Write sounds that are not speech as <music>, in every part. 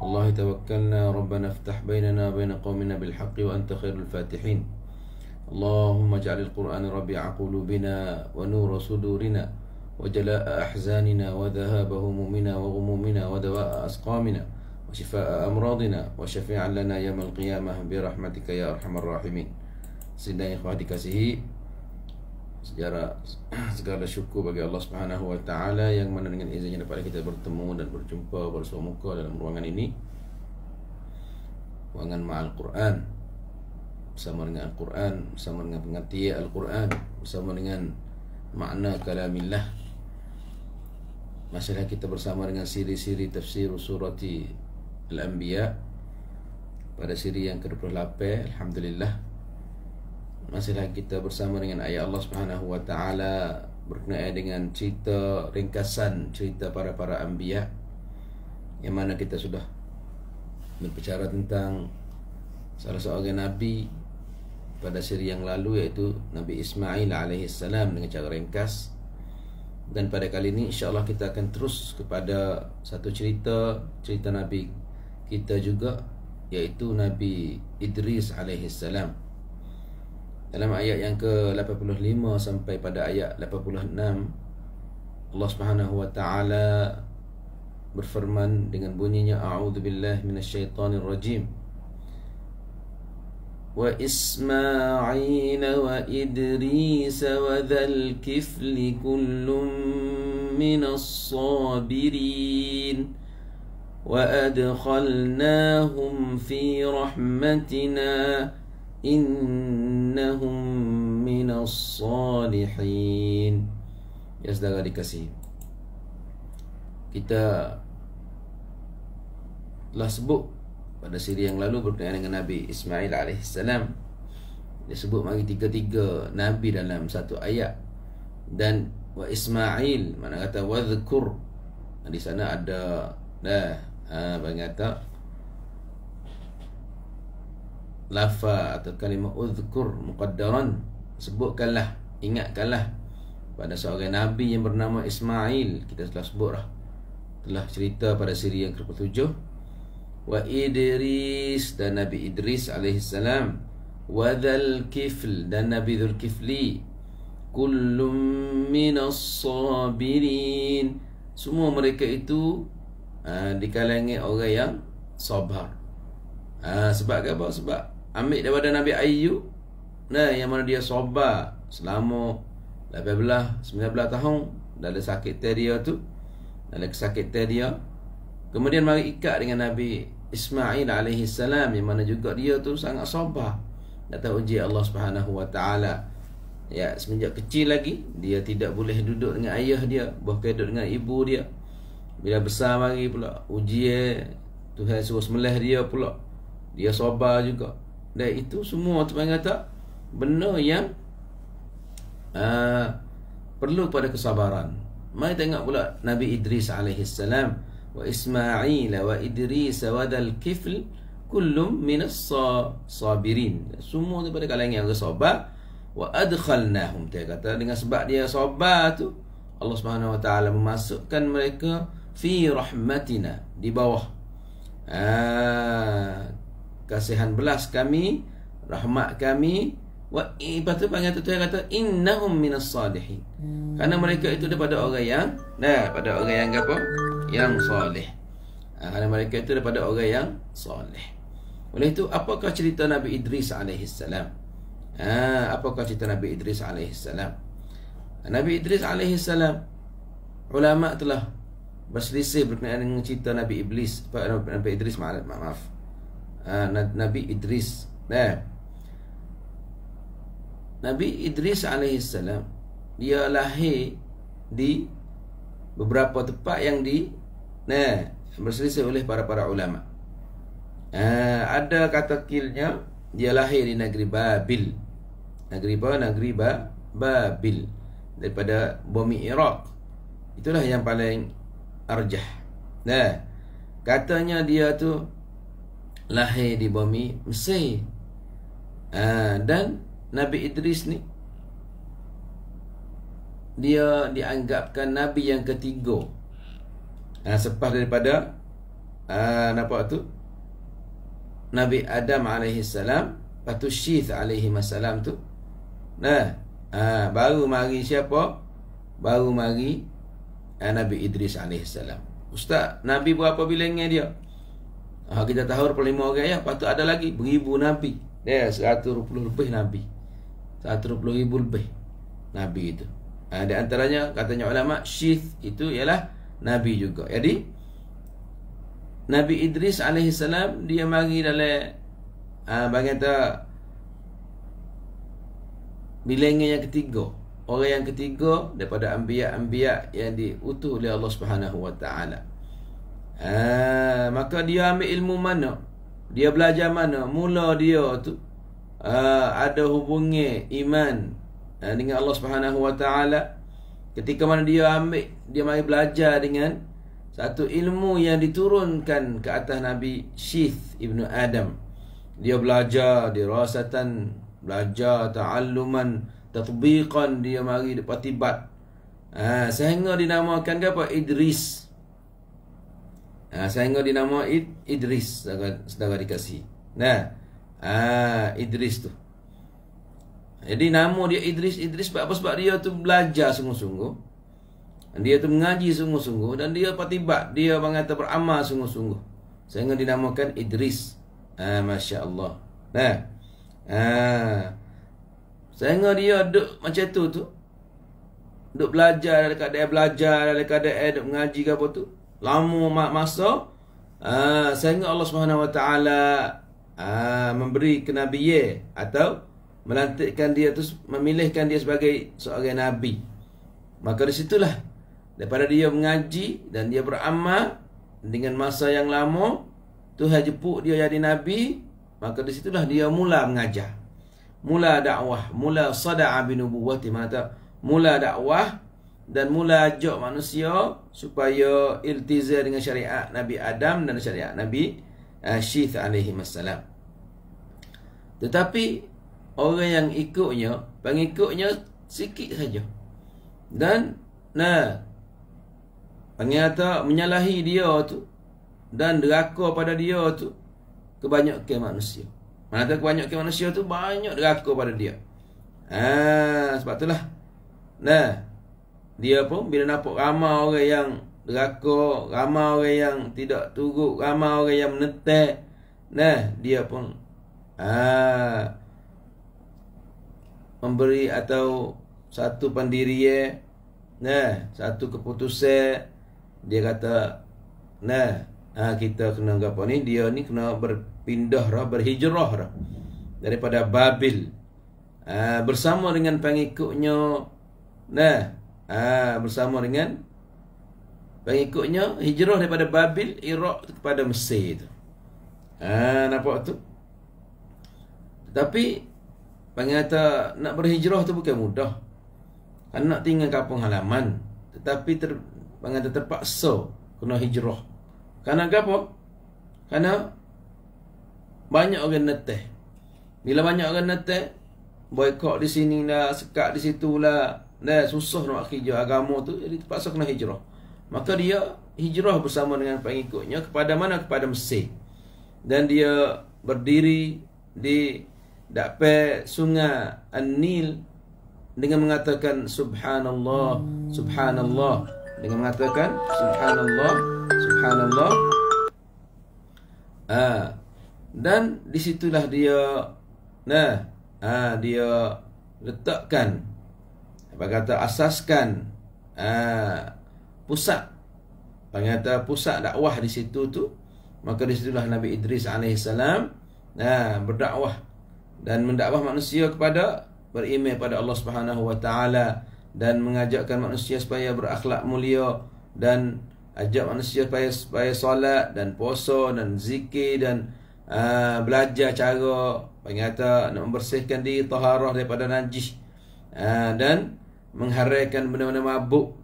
الله توكلنا ربنا افتح بيننا وبين قومنا بالحق وأنت خير الفاتحين اللهم اجعل القرآن ربيع قلوبنا ونور صدورنا وجلاء أحزاننا وذهاب همومنا وغمومنا ودواء أسقامنا وشفاء أمراضنا وشفيعا لنا يوم القيامة برحمتك يا أرحم الراحمين سيدنا إخواتي كسيه segala <clears throat> segala syukur bagi Allah Subhanahu Wa Taala yang mana dengan izinnya dapat kita bertemu dan berjumpa bersua muka dalam ruangan ini ruangan ma'al Quran bersama dengan Al Quran bersama dengan pengertian Al Quran bersama dengan makna kalamillah masalah kita bersama dengan siri-siri tafsir surati Al Anbiya pada siri yang ke-28 alhamdulillah masihlah kita bersama dengan ayat Allah Subhanahu wa taala berkenaan dengan cerita ringkasan cerita para para anbiya yang mana kita sudah berbicara tentang salah seorang nabi pada siri yang lalu iaitu Nabi Ismail alaihi salam dengan cara ringkas dan pada kali ini insyaallah kita akan terus kepada satu cerita cerita nabi kita juga iaitu Nabi Idris alaihi salam. dalam ayat yang ke-85 sampai pada ayat 86 Allah Subhanahu wa taala berfirman dengan bunyinya a'udzubillahi minasyaitonir rajim wa isma'il wa idris wa dzal kifli kullum minas sabirin wa adkhalnahum fi rahmatina innahum minas salihin ya saudara dikasih kita telah sebut pada siri yang lalu berkaitan dengan Nabi Ismail alaihissalam dia sebut mari tiga-tiga Nabi dalam satu ayat dan wa Ismail mana kata wadhkur di sana ada dah ha, kata lafa atau kalimah uzkur muqaddaran sebutkanlah ingatkanlah pada seorang nabi yang bernama Ismail kita telah sebut dah telah cerita pada siri yang ke-7 wa idris dan nabi idris alaihi salam wa dhal kifl dan nabi dhul kifli kullum min as-sabirin semua mereka itu uh, ah, dikalangi orang yang sabar uh, sebab apa sebab ambil daripada Nabi Ayub nah yang mana dia sabar selama 18 19 tahun dah ada sakit teria tu dalam sakit teria kemudian mari ikat dengan Nabi Ismail alaihi salam yang mana juga dia tu sangat sabar tahu uji Allah Subhanahu wa taala ya semenjak kecil lagi dia tidak boleh duduk dengan ayah dia boleh duduk dengan ibu dia bila besar mari pula ujian Tuhan suruh semelah dia pula Dia sabar juga dan itu semua tuan kata benda yang uh, perlu pada kesabaran mai tengok pula nabi idris alaihi salam wa ismail wa idris wa dal kifl kullum min Sa sabirin semua daripada kalangan yang sabar wa adkhalnahum dia kata dengan sebab dia sabar tu Allah Subhanahu wa taala memasukkan mereka fi rahmatina di bawah Aa, ah, kasihan belas kami, rahmat kami. Wa ibatu panggil tu kata innahum minas salihin. Hmm. Karena mereka itu daripada orang yang nah pada orang yang apa? Yang soleh. Ha, ah, karena mereka itu daripada orang yang soleh. Oleh itu apakah cerita Nabi Idris alaihi salam? Ah, apakah cerita Nabi Idris alaihi salam? Nabi Idris alaihi salam ulama telah berselisih berkenaan dengan cerita Nabi Iblis Nabi Idris maaf. Ha, Nabi Idris eh. Nabi Idris alaihissalam dia lahir di beberapa tempat yang di nah berselisih oleh para-para ulama. Eh, ada kata kilnya dia lahir di negeri Babil. Negeri apa? Negeri ba, Babil daripada bumi Iraq. Itulah yang paling arjah. Nah, katanya dia tu lahir di bumi Mesir uh, dan Nabi Idris ni dia dianggapkan Nabi yang ketiga uh, ah, sepas daripada uh, nampak tu Nabi Adam alaihi salam patu Syith alaihi masalam tu nah uh, baru mari siapa baru mari uh, Nabi Idris alaihi salam ustaz Nabi berapa bilangan dia Ha, kita tahu berapa lima orang ya. Lepas tu ada lagi beribu Nabi. Ya, yeah, seratus puluh lebih Nabi. Seratus puluh ribu lebih Nabi itu. Ha, di antaranya katanya ulama Syith itu ialah Nabi juga. Jadi Nabi Idris AS dia mari dalam ha, bagian tu bilangan yang ketiga. Orang yang ketiga daripada ambiak-ambiak yang diutuh oleh Allah Subhanahu Ah, maka dia ambil ilmu mana? Dia belajar mana? Mula dia tu uh, ada hubungi iman uh, dengan Allah Subhanahu Wa Taala. Ketika mana dia ambil, dia mari belajar dengan satu ilmu yang diturunkan ke atas Nabi Syith ibnu Adam. Dia belajar dirasatan, belajar ta'alluman, tatbiqan dia mari dapat tibat. Uh, sehingga dinamakan apa? Idris. Ah uh, sehingga dinama Id Idris saudara dikasi. Nah. Ah Idris tu. Jadi nama dia Idris Idris sebab apa sebab dia tu belajar sungguh-sungguh. Dia tu mengaji sungguh-sungguh dan dia patibat, dia mengata beramal sungguh-sungguh. Sehingga dinamakan Idris. Ah uh, masya-Allah. Nah. Ah uh, sehingga dia duk macam tu tu. Duk belajar dekat dia belajar dekat dia duk mengaji ke apa tu lama masa uh, sehingga Allah Subhanahu Wa Taala uh, memberi kenabiye atau melantikkan dia terus memilihkan dia sebagai seorang nabi. Maka di situlah daripada dia mengaji dan dia beramal dengan masa yang lama Tuhan jepuk dia jadi nabi, maka di situlah dia mula mengajar. Mula dakwah, mula sada'a bin nubuwwati, mata mula dakwah dan mula ajak manusia supaya iltizar dengan syariat Nabi Adam dan syariat Nabi eh, Syith alaihi wasallam. Tetapi orang yang ikutnya, pengikutnya sikit saja. Dan nah pengata menyalahi dia tu dan deraka pada dia tu kebanyakan manusia. Mana kebanyakan manusia tu banyak deraka pada dia. Ah sebab itulah. Nah dia pun bila nampak ramai orang yang deraka, ramai orang yang tidak turut, ramai orang yang menetek. Nah, dia pun ah memberi atau satu pendirian nah satu keputusan dia kata nah ha, kita kena apa ni dia ni kena berpindah rah berhijrah rah daripada Babil ha, bersama dengan pengikutnya nah ha, bersama dengan pengikutnya hijrah daripada Babil Iraq kepada Mesir itu. Ha, nampak tu? Tapi Pengata nak berhijrah tu bukan mudah Kan nak tinggal kampung halaman Tetapi ter, Pengata terpaksa Kena hijrah Kerana apa? Kerana Banyak orang netih Bila banyak orang netih Boykot di sini lah Sekat di situ lah dan susah nak hijrah agama tu Jadi terpaksa kena hijrah Maka dia hijrah bersama dengan pengikutnya Kepada mana? Kepada Mesir Dan dia berdiri di dakpe sungai An-Nil Dengan mengatakan Subhanallah Subhanallah Dengan mengatakan Subhanallah Subhanallah Ah, dan disitulah dia nah ah, dia letakkan berkata asaskan uh, pusat berkata pusat dakwah di situ tu maka di situlah Nabi Idris alaihi uh, berdakwah dan mendakwah manusia kepada beriman pada Allah Subhanahu wa taala dan mengajakkan manusia supaya berakhlak mulia dan ajak manusia supaya, supaya solat dan puasa dan zikir dan uh, belajar cara Pengata nak membersihkan diri taharah daripada najis uh, dan mengharaikan benda-benda mabuk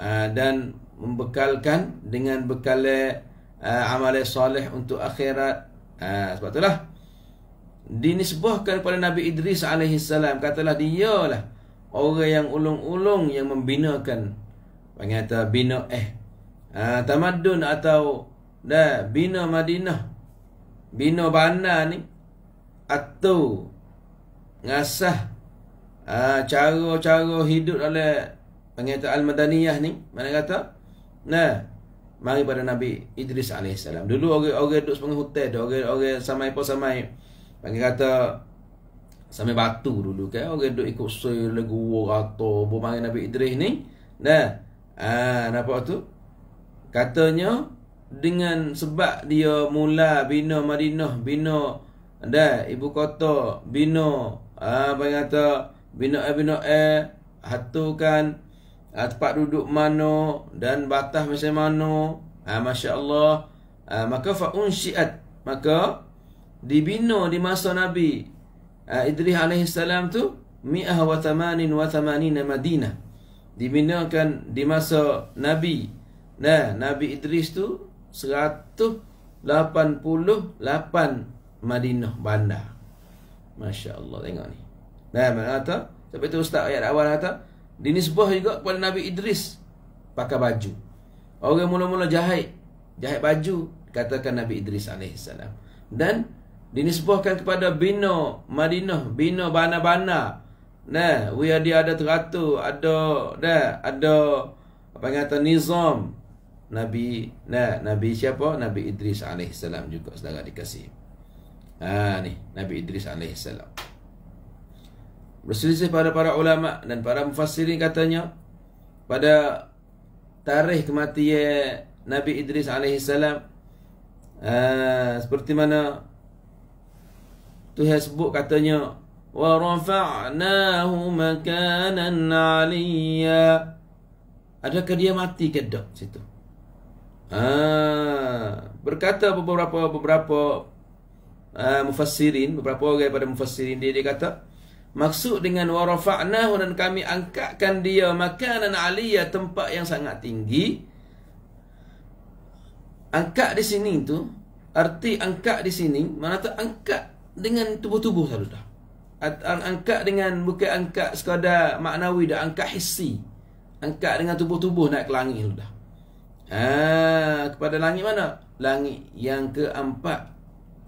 uh, dan membekalkan dengan bekal uh, amal soleh untuk akhirat. Uh, sebab itulah dinisbahkan kepada Nabi Idris alaihi salam katalah dialah orang yang ulung-ulung yang membinakan panggilan bina eh uh, tamadun atau dah bina Madinah bina bandar ni atau ngasah Ah, cara-cara hidup oleh panggil al-madaniyah ni mana kata nah mari pada nabi Idris alaihi salam dulu orang-orang duduk sepanggil hotel orang-orang samai pun samai panggil kata samai batu dulu kan orang duduk ikut sesuai lagu rata bu mari nabi Idris ni nah ah nampak tu katanya dengan sebab dia mula bina Madinah bina dah ibu kota bina ah panggil kata Bina'a-bina'a eh, eh, Hatukan eh, Tempat duduk mana Dan batas macam mana ha, Masya Allah ha, Maka fa'un syiat Maka Dibina di masa Nabi ha, Idris AS tu Mi'ah wa tamanin wa tamanina Madinah Dibinakan di masa Nabi Nah, Nabi Idris tu lapan Madinah bandar Masya Allah tengok ni mana kata Sebab itu ustaz ayat awal kata Dinisbah juga kepada Nabi Idris Pakai baju Orang mula-mula jahit Jahit baju Katakan Nabi Idris AS Dan Dinisbahkan kepada Bina Madinah Bina Bana-Bana Nah, Wia dia ada teratur Ada dah, Ada Apa yang kata Nizam Nabi nah, Nabi siapa? Nabi Idris AS juga Sedara dikasih Ah ha, ni Nabi Idris alaihissalam. salam Berselisih para para ulama dan para mufassirin katanya pada tarikh kematian Nabi Idris alaihi salam uh, seperti mana Tuhan sebut katanya wa rafa'nahu makanan 'aliyya adakah dia mati ke dak situ uh, berkata beberapa beberapa uh, mufassirin beberapa orang pada mufassirin dia dia kata Maksud dengan warafa'nahu dan kami angkatkan dia makanan aliyah tempat yang sangat tinggi. Angkat di sini tu arti angkat di sini mana tu angkat dengan tubuh-tubuh satu dah. Angkat dengan bukan angkat sekadar maknawi dah angkat hissi. Angkat dengan tubuh-tubuh naik ke langit tu dah. Ha, kepada langit mana? Langit yang keempat.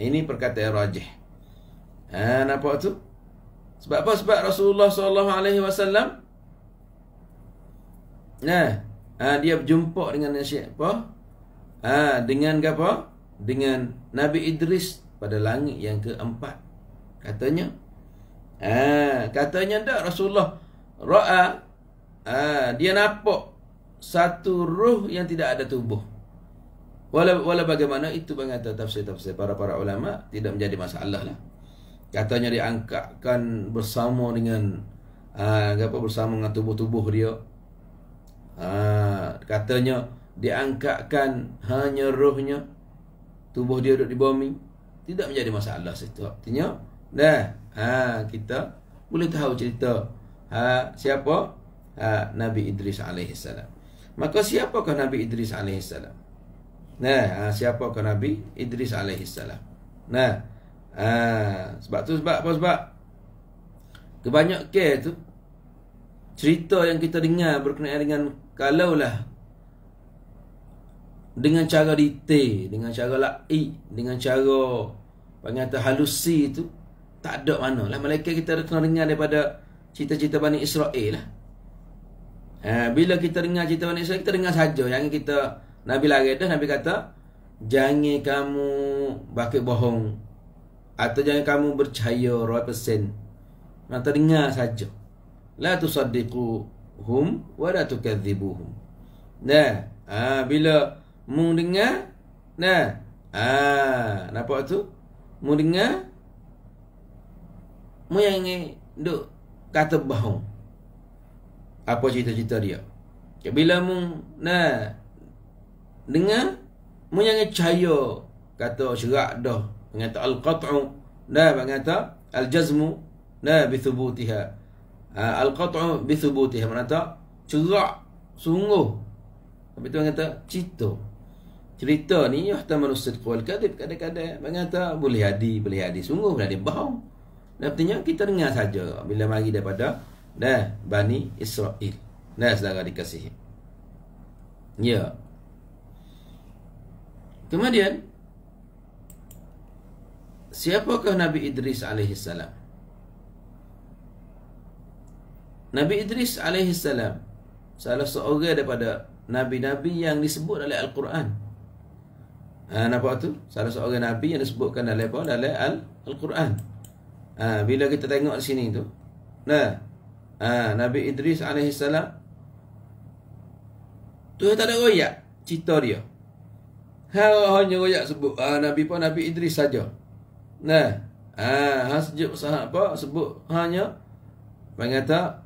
Ini perkataan rajih. Ha, nampak tu? Sebab apa? Sebab Rasulullah SAW, alaihi nah, ha, dia berjumpa dengan siapa? Ha, dengan apa? Dengan Nabi Idris pada langit yang keempat. Katanya ha, katanya tak Rasulullah ra'a ha, dia nampak satu ruh yang tidak ada tubuh. Walau wala bagaimana itu mengata tafsir-tafsir para-para ulama tidak menjadi masalah lah katanya diangkatkan bersama dengan uh, apa bersama dengan tubuh-tubuh dia uh, katanya diangkatkan hanya rohnya tubuh dia duduk di bumi tidak menjadi masalah situ artinya dah ha kita boleh tahu cerita ha siapa ha, Nabi Idris alaihi salam maka siapakah Nabi Idris alaihi salam nah ha, siapakah Nabi Idris alaihi salam nah ha, Sebab tu sebab apa sebab Kebanyak ke tu Cerita yang kita dengar berkenaan dengan Kalaulah Dengan cara detail Dengan cara la'i Dengan cara Pengata halusi itu Tak ada mana lah Malaikat kita ada kena dengar daripada Cerita-cerita Bani Israel lah ha, Bila kita dengar cerita Bani Israel Kita dengar saja Yang kita Nabi lagi dah Nabi kata Jangan kamu Bakit bohong atau jangan kamu percaya 100% Mata dengar saja La tu saddiquhum Wa la tu kathibuhum Nah Haa Bila Mu dengar Nah Haa Nampak tu Mu dengar Mu yang ingin Duk Kata bahong Apa cerita-cerita dia ya, Bila mu Nah Dengar Mu yang ingin cahaya Kata syerak dah mengata al-qat'u na mengata al-jazmu na bi thubutiha ha, al-qat'u bi thubutiha mengata cerak sungguh tapi tuan kata cito cerita ni yahtamalu sidq wal kadhib kadang-kadang mengata boleh jadi boleh jadi sungguh boleh jadi bohong dan artinya kita dengar saja bila mari daripada dah, bani Israel nah saudara dikasihi ya Kemudian Siapakah Nabi Idris alaihi salam? Nabi Idris alaihi salam salah seorang daripada nabi-nabi yang disebut oleh al-Quran. Ah ha, nampak tu? Salah seorang nabi yang disebutkan oleh apa? Dalam Al- quran ha, bila kita tengok sini tu. Nah. Ha, nabi Idris alaihi salam tu tak ada royak cerita dia. Hal hanya royak sebut ha, nabi pun Nabi Idris saja. Nah, ah ha, ha, sejuk apa sebut hanya mengata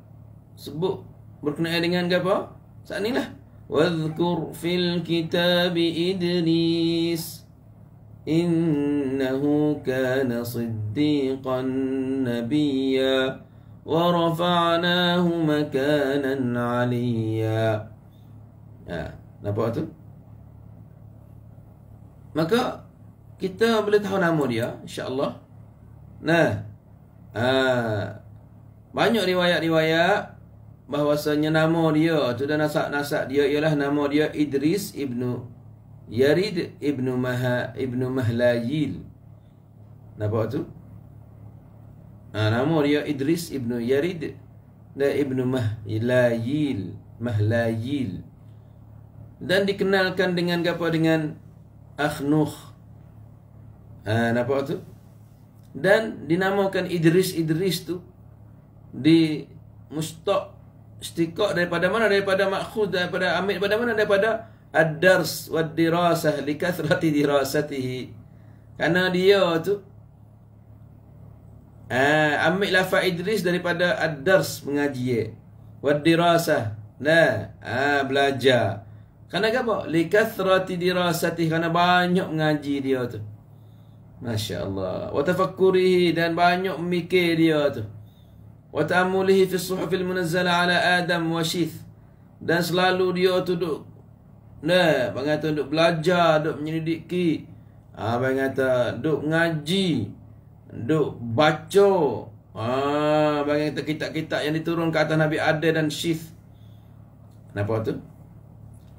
sebut berkenaan dengan apa? Saat inilah. Wadhkur fil kitab Idris innahu kana siddiqan nabiyya wa rafa'nahu makanan 'aliyya. Ah, nampak tu? Maka kita boleh tahu nama dia insyaallah nah ha. banyak riwayat-riwayat bahawasanya nama dia tu dan nasak nasab dia ialah nama dia Idris ibnu Yarid ibnu Maha ibnu Mahlayil nampak tu ha, nama dia Idris ibnu Yarid dan ibnu Mahlayil Mahlayil dan dikenalkan dengan apa dengan Akhnukh Ha, nampak tu? Dan dinamakan Idris-Idris tu di mustaq istiqaq daripada mana? Daripada makhud, daripada Amir, daripada mana? Daripada ad-dars wa dirasah li dirasatihi. Karena dia tu ha, Amir lafa Idris daripada ad-dars mengaji. Wa dirasah. Nah, ha, belajar. Kenapa? apa? kathrati dirasatihi. Karena banyak mengaji dia tu. Masya Allah Watafakkurihi dan banyak mikir dia tu Watamulihi fi suhufil munazzala ala Adam wa Syith Dan selalu dia tu duduk Nah, bagaimana tu duduk belajar, duduk menyelidiki Ha, ah, apa yang kata Duk ngaji Duk baca ha, ah, Apa yang kata kitab-kitab yang diturun ke atas Nabi Adam dan Syif Kenapa tu?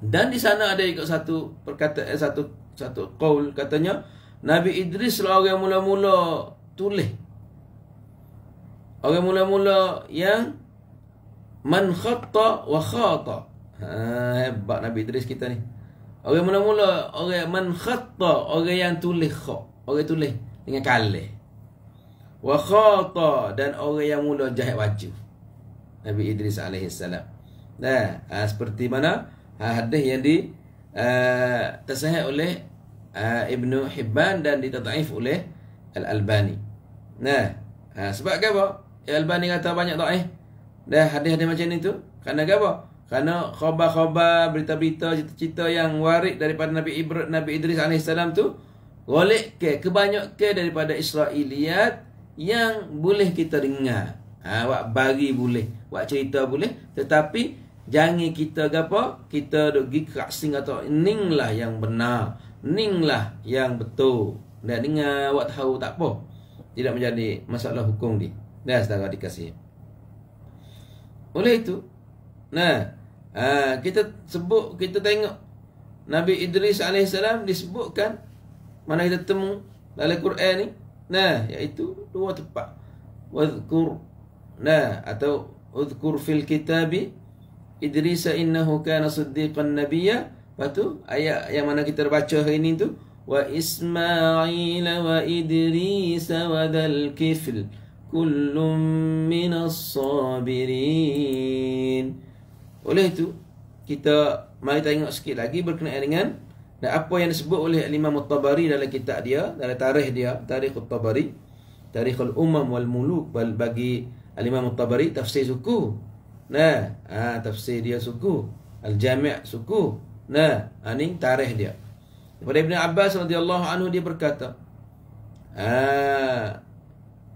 Dan di sana ada ikut satu perkataan eh, Satu satu qawl katanya Nabi Idris lah orang mula-mula tulis. Orang mula-mula yang man khatta wa khata. Ha, hebat Nabi Idris kita ni. Orang mula-mula orang man khatta, orang yang tulis khat. Orang tulis dengan kalle, Wa khata dan orang yang mula jahit baju. Nabi Idris alaihi salam. Nah, ha, seperti mana ha, hadis yang di uh, tersahih oleh uh, Ibnu Hibban dan ditadaif oleh Al-Albani. Nah, ha, sebab apa? Ya, Al-Albani kata banyak daif. Dah hadis-hadis macam ni tu. Kerana apa? Kerana khabar-khabar, berita-berita, cerita-cerita yang warik daripada Nabi Ibrahim, Nabi Idris AS tu Golek ke, kebanyak ke daripada Israeliat yang boleh kita dengar. Ha, ah, buat bagi boleh, buat cerita boleh. Tetapi, jangan kita apa? Kita duduk gigi kaksing atau ning lah yang benar. Ning lah yang betul Dan dengar awak tahu tak apa Tidak menjadi masalah hukum dia Dan saudara dikasih Oleh itu Nah ha, Kita sebut, kita tengok Nabi Idris AS disebutkan Mana kita temu dalam Quran ni Nah, iaitu dua tempat Wadhkur Nah, atau Udhkur fil kitabi Idrisa innahu kana siddiqan nabiyah Lepas tu ayat yang mana kita baca hari ini tu wa Ismail wa Idris wa dal kifl kullum min as-sabirin. Oleh itu kita mari tengok sikit lagi berkenaan dengan dan apa yang disebut oleh Imam Mutabari dalam kitab dia, dalam tarikh dia, Tarikh Al-Tabari, Tarikh Al-Umam Wal-Muluk bagi Imam Mutabari, tafsir suku. Nah, ah tafsir dia suku. Al-Jami' suku. Nah, ini ha, tarikh dia. Daripada Ibn Abbas radhiyallahu anhu dia berkata, ha,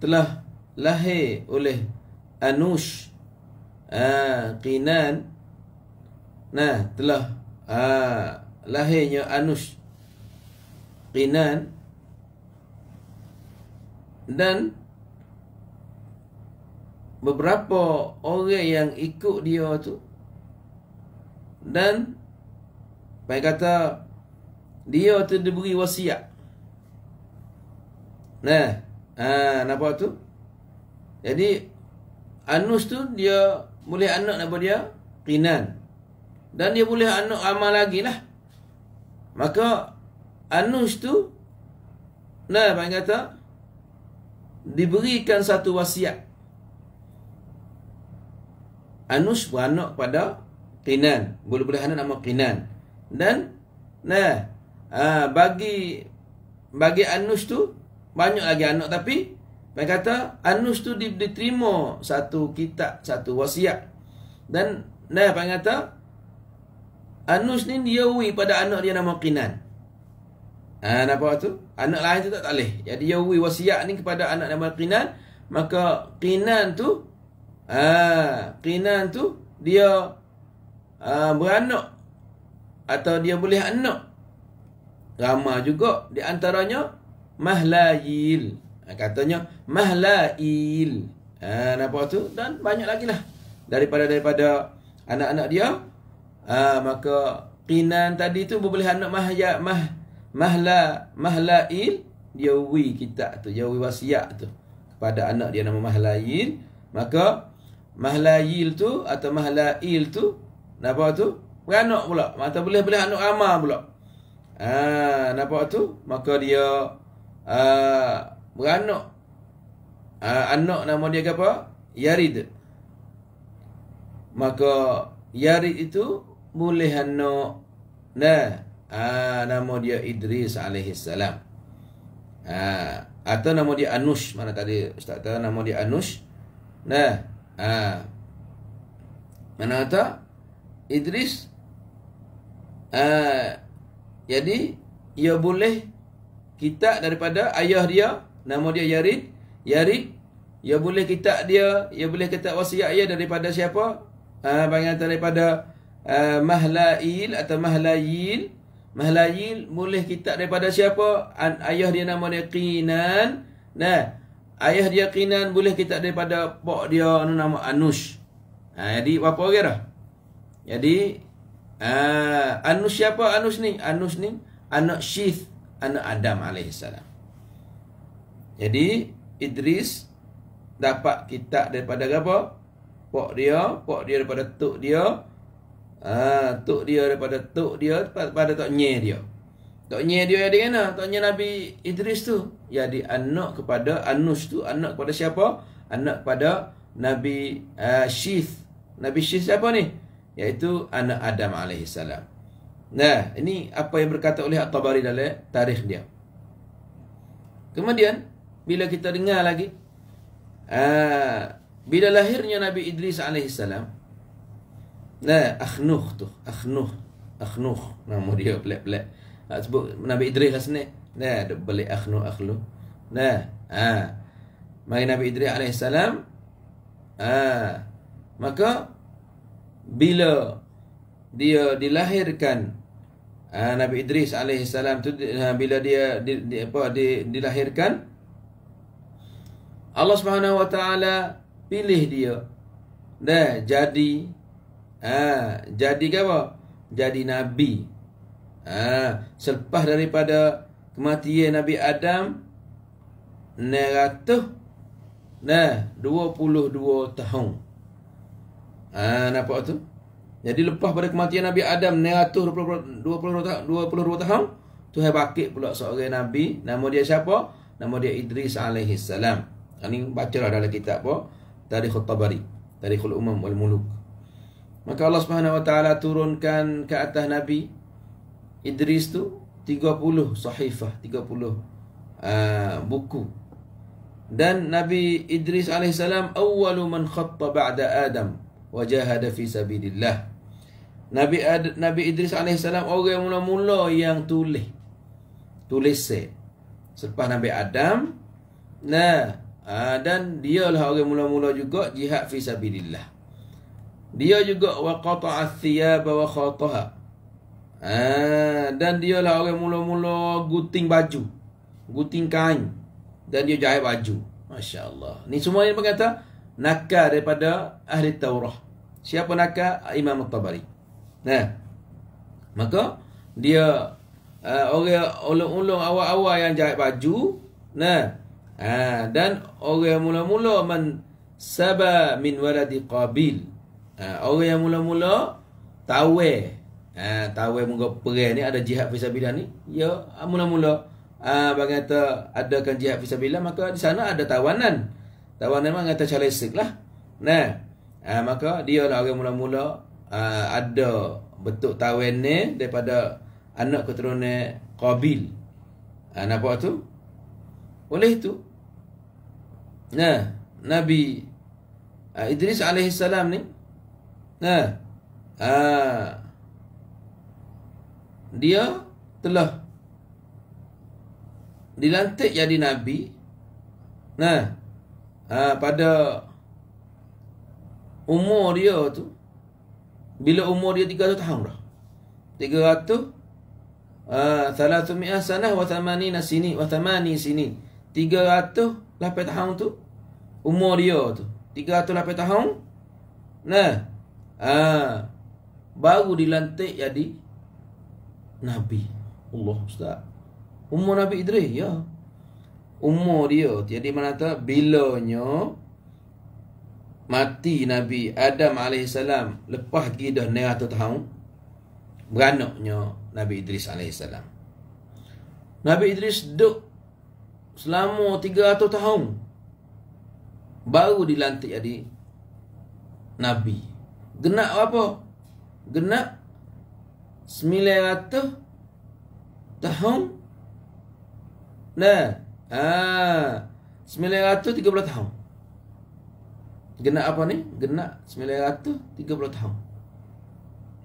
telah lahir oleh Anush ah, Qinan. Nah, telah ah, lahirnya Anush Qinan dan beberapa orang yang ikut dia tu dan Baik kata dia tu diberi wasiat. Nah, ha, apa tu? Jadi Anus tu dia boleh anak apa dia? Kinan. Dan dia boleh anak amal lagi lah. Maka Anus tu Nah, apa kata? Diberikan satu wasiat. Anus beranak pada Kinan. Boleh-boleh anak nama Kinan dan nah aa, ah, bagi bagi Anus tu banyak lagi anak tapi mereka kata Anus tu diterima satu kitab satu wasiat dan nah mereka kata Anus ni dia wui pada anak dia nama Kinan. Ha, ah, apa tu? Anak lain tu tak boleh. Jadi dia wui wasiat ni kepada anak nama Kinan. Maka Kinan tu. Ha, ah, Kinan tu dia ha, beranak atau dia boleh anak. Ramah juga di antaranya mahlail. Ha, katanya mahlail. Ha, nampak tu dan banyak lagi lah daripada daripada anak-anak dia. Ha, maka qinan tadi tu boleh anak mahya mah mahla mahlail dia wi kita tu dia wi wasiat tu kepada anak dia nama mahlail maka mahlail tu atau mahlail tu nampak tu beranak pula. Mata boleh boleh anak ramah pula. Ah, nampak tu? Maka dia uh, beranak. Uh, anak nama dia apa? Yarid. Maka Yarid itu boleh anak. Nah, ah, nama dia Idris alaihissalam. salam. Ah, atau nama dia Anush mana tadi ustaz kata nama dia Anush. Nah, ah. Mana kata? Idris Ah, jadi ia boleh kitab daripada ayah dia nama dia Yarid. Yarid ia boleh kitab dia, ia boleh kitab wasiat dia daripada siapa? Ah uh, bagian daripada uh, Mahlail atau Mahlayil. Mahlayil boleh kitab daripada siapa? An ayah dia nama dia Qinan. Nah, ayah dia Qinan boleh kitab daripada pak dia nama Anush. Ha, jadi apa orang dah? Jadi Uh, Anus siapa Anus ni? Anus ni anak Syith, anak Adam alaihissalam. Jadi Idris dapat kitab daripada apa? Pok dia, pok dia daripada tok dia. Ah, uh, tok dia daripada tok dia daripada tok nye dia. Tok nye dia yang mana? tok nye Nabi Idris tu. Jadi anak kepada Anus tu, anak kepada siapa? Anak kepada Nabi uh, Syith. Nabi Syith siapa ni? iaitu anak Adam alaihi Nah, ini apa yang berkata oleh At-Tabari dalam tarikh dia. Kemudian bila kita dengar lagi aa, ah, bila lahirnya Nabi Idris alaihi Nah, akhnuh tu, akhnuh, akhnuh nama dia pelik-pelik. Sebut Nabi Idris lah sini. Nah, balik akhnuh akhlu. Nah, ah. Ha, Mai Nabi Idris alaihi salam. Ha, maka bila dia dilahirkan ah, Nabi Idris alaihissalam tu ah, bila dia di, di, apa di, dilahirkan Allah Subhanahu wa taala pilih dia dah jadi ah jadi apa jadi nabi ah selepas daripada kematian Nabi Adam negatif, nah 22 tahun Ha, nampak tu? Jadi lepas pada kematian Nabi Adam 920 tahun, 22 tahun, Tuhan bakit pula seorang nabi, nama dia siapa? Nama dia Idris alaihi salam. Ini bacalah dalam kitab apa? Tarikh At-Tabari, Tarikh Al-Umam wal Muluk. Maka Allah Subhanahu wa taala turunkan ke atas Nabi Idris tu 30 sahifah, 30 uh, ah, buku. Dan Nabi Idris alaihi salam awwalu man khatta ba'da Adam wajahada fi sabilillah Nabi Ad, Nabi Idris AS orang yang mula-mula yang tulis tulis selepas Nabi Adam nah aa, ah, dan dialah orang mula-mula juga jihad fi sabilillah dia juga wa qata'a thiyab wa khataha ah, dan dialah orang mula-mula guting baju guting kain dan dia jahit baju masya-Allah ni semua yang berkata nakal daripada ahli Taurah. Siapa nakal? Imam At-Tabari. Nah. Maka dia uh, orang ulung-ulung awal-awal yang jahit baju, nah. Uh, dan orang mula-mula man saba min waladi Qabil. Uh, orang yang mula-mula tawe uh, ha, tawe muka perih ni ada jihad fisabilah ni ya mula-mula uh, bagi kata adakan jihad fisabilah maka di sana ada tawanan tak pandai memang kata cara lah. Nah, ha, maka dia lah orang mula-mula ha, ada bentuk tawen ni daripada anak keturunan Qabil. Ha, ah, nampak tu? Oleh tu. Nah, Nabi ha, Idris alaihi ni nah ha, dia telah dilantik jadi nabi nah uh, pada umur dia tu bila umur dia 300 tahun dah 300 uh, 300 sanah wa 80 sini wa 80 sini 308 tahun tu umur dia tu 308 tahun nah ah uh, baru dilantik jadi nabi Allah ustaz umur nabi Idris ya umur dia. Jadi mana tahu bilanya mati Nabi Adam AS lepas pergi dah 900 tahun. Beranaknya Nabi Idris AS. Nabi Idris duduk selama 300 tahun. Baru dilantik jadi Nabi. Genap apa? Genap 900 tahun. Nah, Ah, ha. 930 tahun. Genap apa ni? Genap 930 tahun.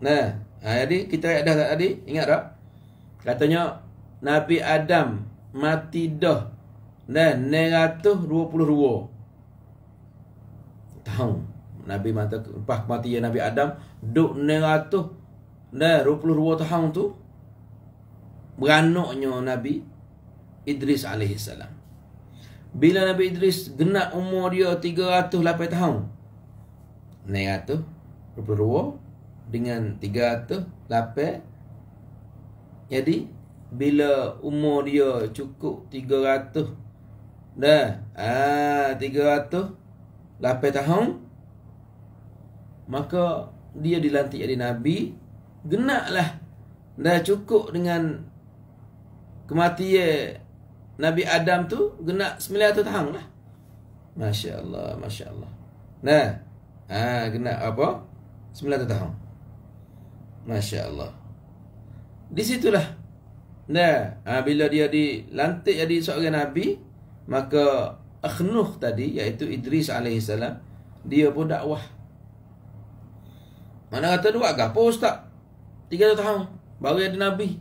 Nah, ha, jadi kita ada tak tadi? Ingat tak? Katanya Nabi Adam mati dah dan nah, 922 tahun. Nabi mata lepas mati ya Nabi Adam duk 900 dah 22 tahun tu beranaknya Nabi Idris AS Bila Nabi Idris genap umur dia 308 tahun 622 dengan 308 Jadi bila umur dia cukup 300 Dah ah, lapan tahun Maka dia dilantik jadi Nabi Genaklah Dah cukup dengan Kematian Nabi Adam tu genap 900 tahun lah. Masya Allah, Masya Allah. Nah, ha, genap apa? 900 tahun. Masya Allah. Di situlah. Nah, ha, bila dia dilantik jadi seorang Nabi, maka Akhnuh tadi, iaitu Idris AS, dia pun dakwah. Mana kata dua agak apa ustaz? 300 tahun. Baru jadi Nabi.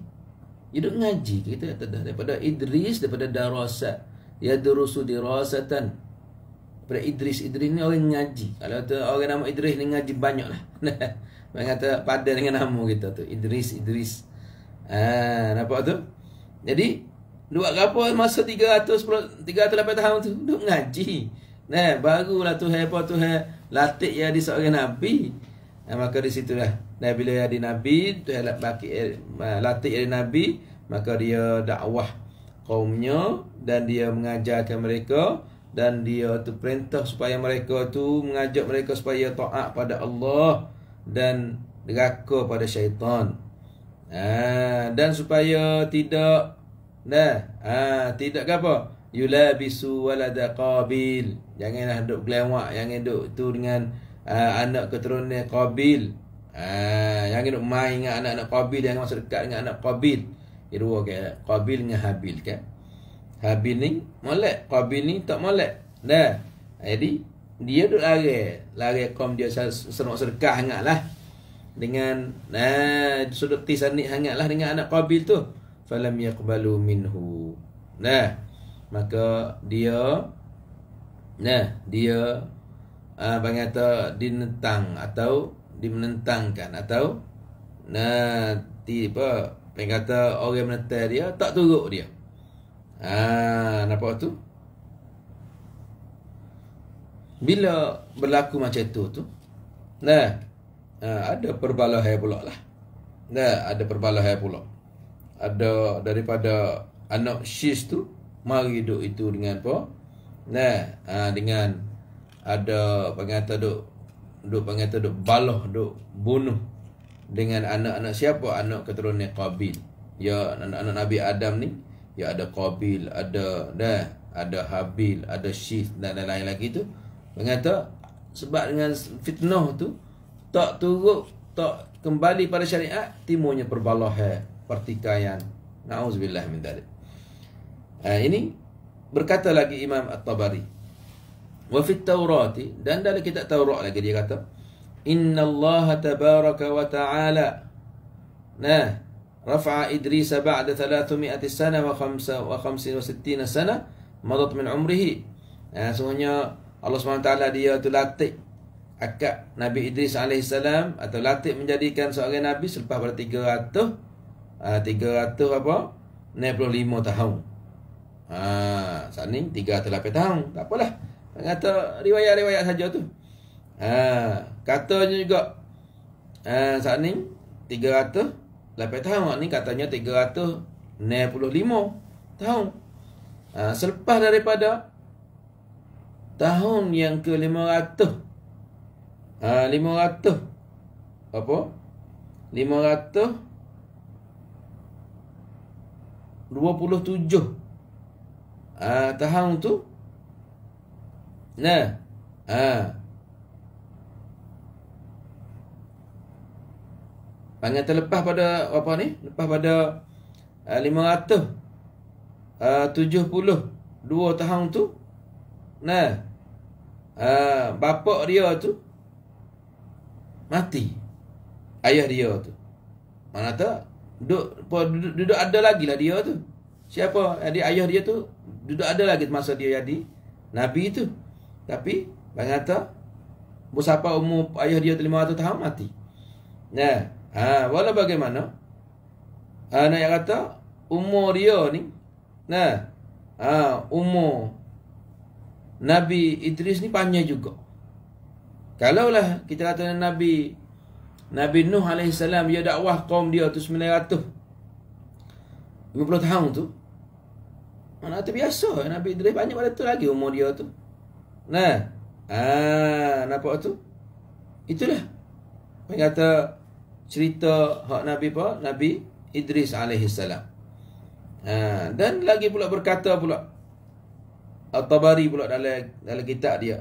Dia duduk ngaji kita kata dah daripada Idris daripada Darasa ya durusu dirasatan daripada Idris Idris ni orang ngaji kalau tu orang nama Idris ni ngaji banyaklah Mereka <laughs> kata pada dengan nama kita tu Idris Idris ah nampak tu jadi Dua apa masa 300 308 tahun tu duduk ngaji nah barulah tu hepa tu latih di seorang nabi dan eh, maka di situlah dan bila ada nabi tu eh, latih ada nabi maka dia dakwah kaumnya dan dia mengajarkan mereka dan dia tu perintah supaya mereka tu mengajak mereka supaya taat pada Allah dan neraka pada syaitan. Ha, dan supaya tidak nah ha, tidak apa yulabisu walada qabil janganlah duk glewak jangan duk tu dengan uh, anak keturunan Qabil. Uh, yang nak main dengan anak-anak Qabil yang masuk dekat dengan anak Qabil. Irwa ke Qabil dengan Habil ke? Habil ni molek, Qabil ni tak molek. Dah. Ah, jadi dia duduk lari, lari kom dia senok sedekah hangatlah dengan nah sudut tisanik hangatlah dengan anak Qabil tu. Falam yaqbalu minhu. Nah, maka dia Nah, dia uh, bagi kata dinentang atau dimenentangkan atau nanti apa bagi kata orang menentang dia tak turut dia ha uh, nampak tu bila berlaku macam tu tu nah uh, ada perbalahan pula lah nah ada perbalahan pula ada daripada anak sis tu mari duduk itu dengan apa nah ah, dengan ada panggil kata duk duk panggil kata duk baloh duk bunuh dengan anak-anak siapa anak keturunan Qabil ya anak-anak Nabi Adam ni ya ada Qabil ada dah ada Habil ada Syith dan lain-lain lagi tu mengata sebab dengan fitnah tu tak turut tak kembali pada syariat timunya perbalahan eh, pertikaian naudzubillah min dalik eh, ini berkata lagi Imam At-Tabari wa fit Taurat dan dalam kitab Taurat lagi dia kata inna Allah tabarak wa ta'ala nah rafa'a Idris ba'da 300 sana wa 5 wa 65 sana madat min umrihi Ah. semuanya Allah SWT dia tu latih akak Nabi Idris AS atau latih menjadikan seorang Nabi selepas pada 300 uh, 300 apa 65 tahun Ah, ha, sanin 308 tahun. Tak apalah. Kata riwayat-riwayat saja tu. Ha, katanya juga ha, saat ni 308 tahun ni katanya 365 tahun. Ha, selepas daripada tahun yang ke 500 ha, 500 apa 500 27 ha, tahun tu Nah, À ha. Panggil terlepas pada apa ni? Lepas pada eh, lima uh, 500 uh, dua tahun tu Nah uh, ha, Bapak dia tu Mati Ayah dia tu Mana tu? Duduk, duduk, duduk ada lagi lah dia tu Siapa? Jadi ayah dia tu Duduk ada lagi masa dia jadi Nabi tu tapi Bang kata Bersapa umur ayah dia atau tahun mati Nah, ya. ha, wala bagaimana ha, Nak yang kata Umur dia ni Nah, ya. ha, umur Nabi Idris ni panjang juga Kalaulah kita kata Nabi Nabi Nuh AS Dia dakwah kaum dia tu 900 50 tahun tu Mana tu biasa Nabi Idris banyak pada tu lagi umur dia tu Nah. Ah, nampak tu? Itulah. Mengata cerita hak Nabi apa? Nabi Idris alaihi salam. Ha, dan lagi pula berkata pula At-Tabari pula dalam dalam kitab dia.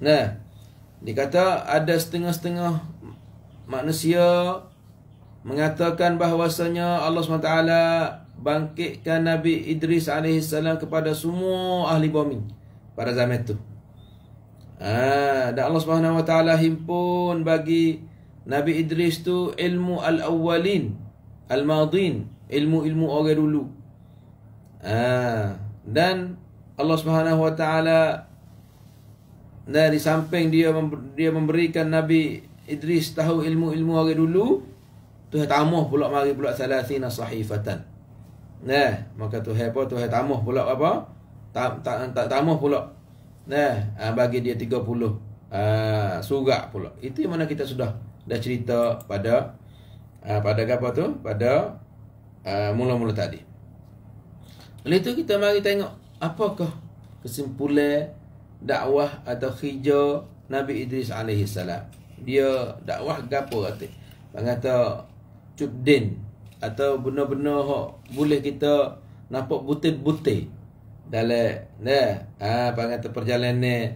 Nah, dia kata ada setengah-setengah manusia mengatakan bahawasanya Allah SWT bangkitkan Nabi Idris AS kepada semua ahli bumi pada zaman itu. Ha, dan Allah Subhanahu Wa Taala himpun bagi Nabi Idris tu ilmu al-awwalin, al-madin, ilmu-ilmu orang dulu. Ha, dan Allah Subhanahu Wa Taala dari samping dia dia memberikan Nabi Idris tahu ilmu-ilmu orang dulu, Tuhan tamuh pula mari pula salasina sahifatan. Nah, maka Tuhan apa? Tuhan tamuh pula apa? tak tak tak tamah pula. Nah, eh, ah, bagi dia 30 uh, surat pula. Itu yang mana kita sudah dah cerita pada uh, pada apa tu? Pada uh, mula-mula tadi. Lepas itu kita mari tengok apakah kesimpulan dakwah atau hijau Nabi Idris alaihi salam. Dia dakwah gapo kata? Mengata cubdin atau benar-benar boleh kita nampak butir-butir dalam nah apa ha, kata perjalanan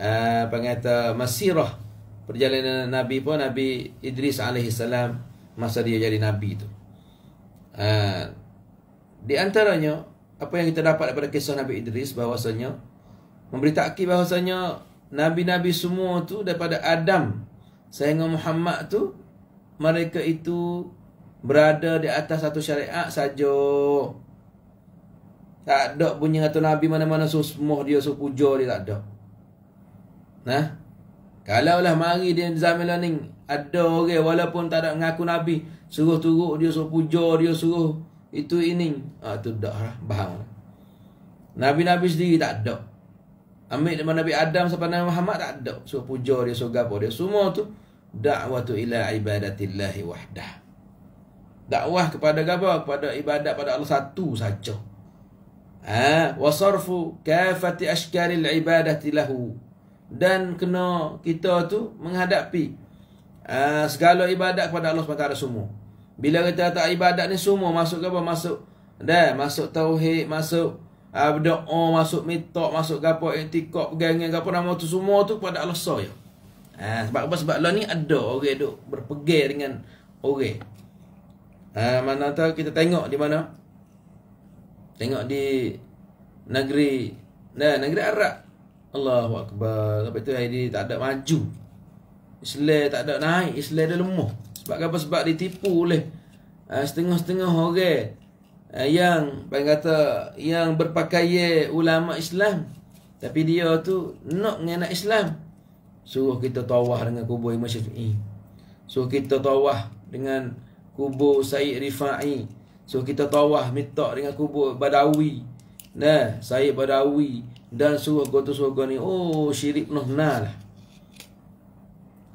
uh, ha, apa kata masirah perjalanan nabi pun nabi Idris alaihi salam masa dia jadi nabi tu uh, di antaranya apa yang kita dapat daripada kisah nabi Idris bahwasanya memberi takkid bahwasanya nabi-nabi semua tu daripada Adam sehingga Muhammad tu mereka itu berada di atas satu syariat saja tak ada punya kata Nabi mana-mana suruh semua dia suruh puja dia tak ada. Nah. Kalau lah mari dia zaman lah ni ada orang okay, walaupun tak ada ngaku Nabi suruh turuk dia suruh puja dia suruh itu ini. Ah tu dah lah faham. Lah. Nabi-nabi sendiri tak ada. Ambil dari Nabi Adam sampai Nabi Muhammad tak ada suruh puja dia suruh gapo dia semua tu da'watu ila ibadatillahi wahdah. Dakwah kepada gapo kepada ibadat pada Allah satu saja. Ha? wasarfu kafati ashkalil ibadati lahu dan kena kita tu menghadapi ha, segala ibadat kepada Allah SWT semua bila kita tak ibadat ni semua masuk ke apa masuk dah masuk tauhid masuk uh, masuk minta masuk gapo iktikaf pegangan gapo nama tu semua tu kepada Allah SWT ya. ha, sebab apa sebab lah ni ada orang duk berpegang dengan orang ha, mana tahu kita tengok di mana Tengok di negeri nah, negeri Arab. Allahu akbar. Sebab tu hari ni tak ada maju. Islam tak ada naik, Islam dia lemah. Sebab apa? Sebab ditipu oleh eh, setengah-setengah uh, orang uh, yang bagi kata yang berpakaian ulama Islam tapi dia tu nak ngena Islam. Suruh kita tawah dengan kubur Imam Syafi'i. Suruh kita tawah dengan kubur Said Rifa'i. So kita tawah minta dengan kubur Badawi. Nah, saya Badawi dan surga tu surga ni. Oh, syirik penuh nal.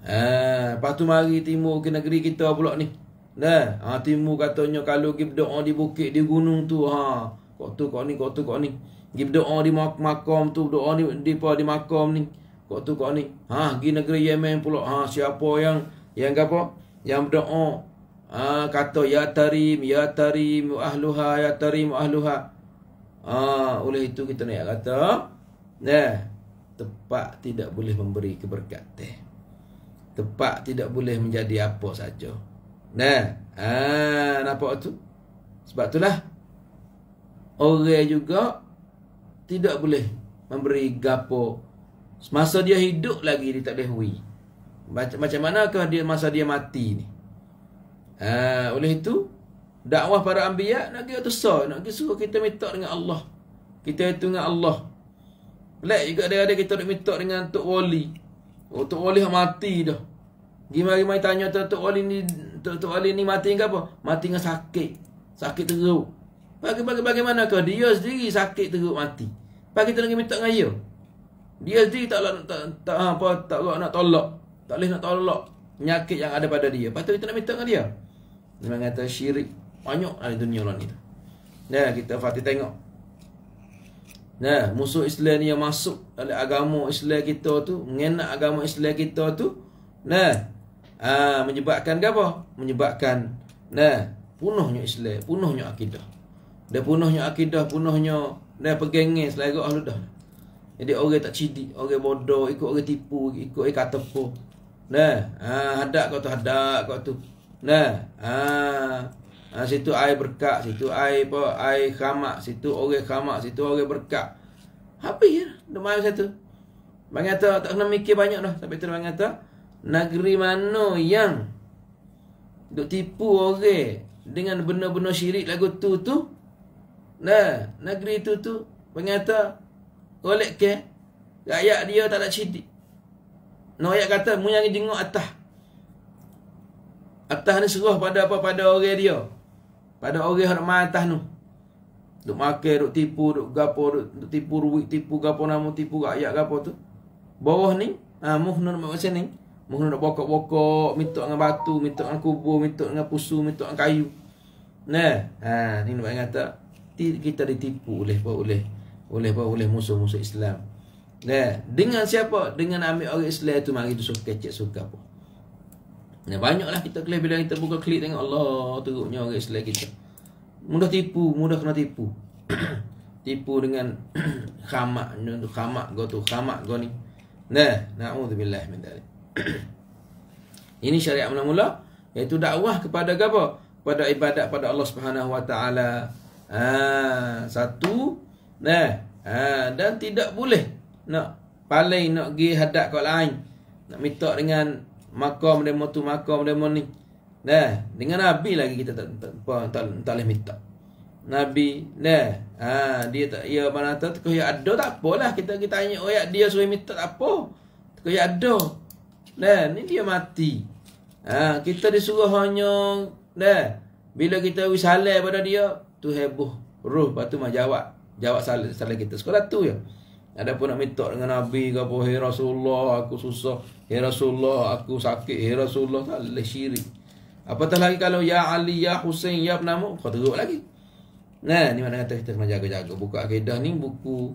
Ah, ha, patu tu mari timur ke negeri kita pula ni. Nah, ha, timur katanya kalau pergi berdoa di bukit, di gunung tu ha. Kok tu kok ni, kok tu kok ni. Pergi berdoa di mak makam tu, doa ni di pa di makam ni. kau tu kau ni. Ha, pergi negeri Yemen pula. Ha, siapa yang yang apa? Yang berdoa Ha, kata ya tarim ya tarim ahluha ya tarim ahluha. Ha, oleh itu kita nak kata nah tepat tidak boleh memberi keberkatan. Tepat tidak boleh menjadi apa saja. Nah, ha, nampak tu? Sebab itulah orang juga tidak boleh memberi gapo semasa dia hidup lagi dia tak boleh hui. Macam, macam manakah dia masa dia mati ni? Ha, oleh itu, dakwah para anbiya nak pergi atas sah. Nak pergi suruh kita minta dengan Allah. Kita itu dengan Allah. Pelik juga ada-ada kita nak minta dengan Tok Wali. Oh, Tok Wali yang mati dah. Gimana-gimana tanya Tok, Tok Wali ni Tok, Tok Wali ni mati dengan apa? Mati dengan sakit. Sakit teruk. Bagi, bagi, bagaimana kau? Dia sendiri sakit teruk mati. Pak kita nak minta dengan dia. Dia sendiri tak tak, tak, tak apa tak nak tolak. Tak boleh nak tolak nyakit yang ada pada dia. tu kita nak minta dengan dia. Memang kata syirik banyak ada dunia orang ni Nah, kita Fatih tengok. Nah, musuh Islam ni yang masuk dalam agama Islam kita tu, mengenak agama Islam kita tu. Nah. Ah, menyebabkan apa? Menyebabkan nah, punuhnya Islam, punuhnya akidah. Dia punuhnya akidah, punuhnya dah pegengin selagi ahlu dah. Jadi orang tak cidik, orang bodoh, ikut orang tipu, ikut orang kata apa. Nah, ah, ha, hadap kau tu, hadap kau tu. Nah, Ha. ha. situ air berkat, situ air apa? Air khamak, situ orang khamak, situ orang berkat. Apa ya? Demai satu. Bang kata tak kena mikir banyak dah. Sampai tu bang kata negeri mana yang duk tipu orang dengan benda-benda syirik lagu tu tu. Nah, negeri tu tu bang kata oleh ke rakyat dia tak nak cidik. Noyak kata munyang jenguk atas. Atas ni serah pada apa? Pada orang dia. Pada orang yang nak main atas ni. Duk makan, duk tipu, duk gapo, duk, duk tipu ruik, tipu gapo nama, tipu rakyat gapo tu. Bawah ni, ha, muhnun macam ni. Muhnun nak bokok-bokok, mitok dengan batu, mitok dengan kubur, mitok dengan pusu, mitok dengan kayu. Nah, ha, ni nak kata, kita ditipu oleh apa oleh oleh apa oleh musuh-musuh Islam. ne, dengan siapa? Dengan ambil orang Islam tu mari tu suka kecek suka apa. Nah ya, banyaklah kita klik bila kita buka klik tengok Allah teruknya orang Islam kita. Mudah tipu, mudah kena tipu. <clears throat> tipu dengan <clears throat> khamak ni untuk khamak go tu khamak go ni. Nah, naudzubillah min dalik. <clears throat> Ini syariat mula-mula iaitu dakwah kepada apa? Pada ibadat pada Allah Subhanahu Wa Taala. Ha, satu nah ha, dan tidak boleh nak paling nak pergi hadap kau lain nak minta dengan makam demo tu makam demo ni dah dengan nabi lagi kita tak tak boleh minta nabi dah ha dia tak ya mana tu kau ya ada tak apalah kita kita tanya oh ya dia suruh minta tak apa kau ya ada dah ni dia mati ha kita disuruh hanya dah bila kita wisale pada dia tu heboh roh patu mah jawab jawab salah kita sekolah tu ya ada pun nak minta dengan Nabi ke apa Hei Rasulullah aku susah Hei Rasulullah aku sakit Hei Rasulullah tak boleh syirik Apatah lagi kalau Ya Ali, Ya Hussein, Ya Penamu Kau teruk lagi Nah, ni mana kata kita kena jaga-jaga Buku akidah ni buku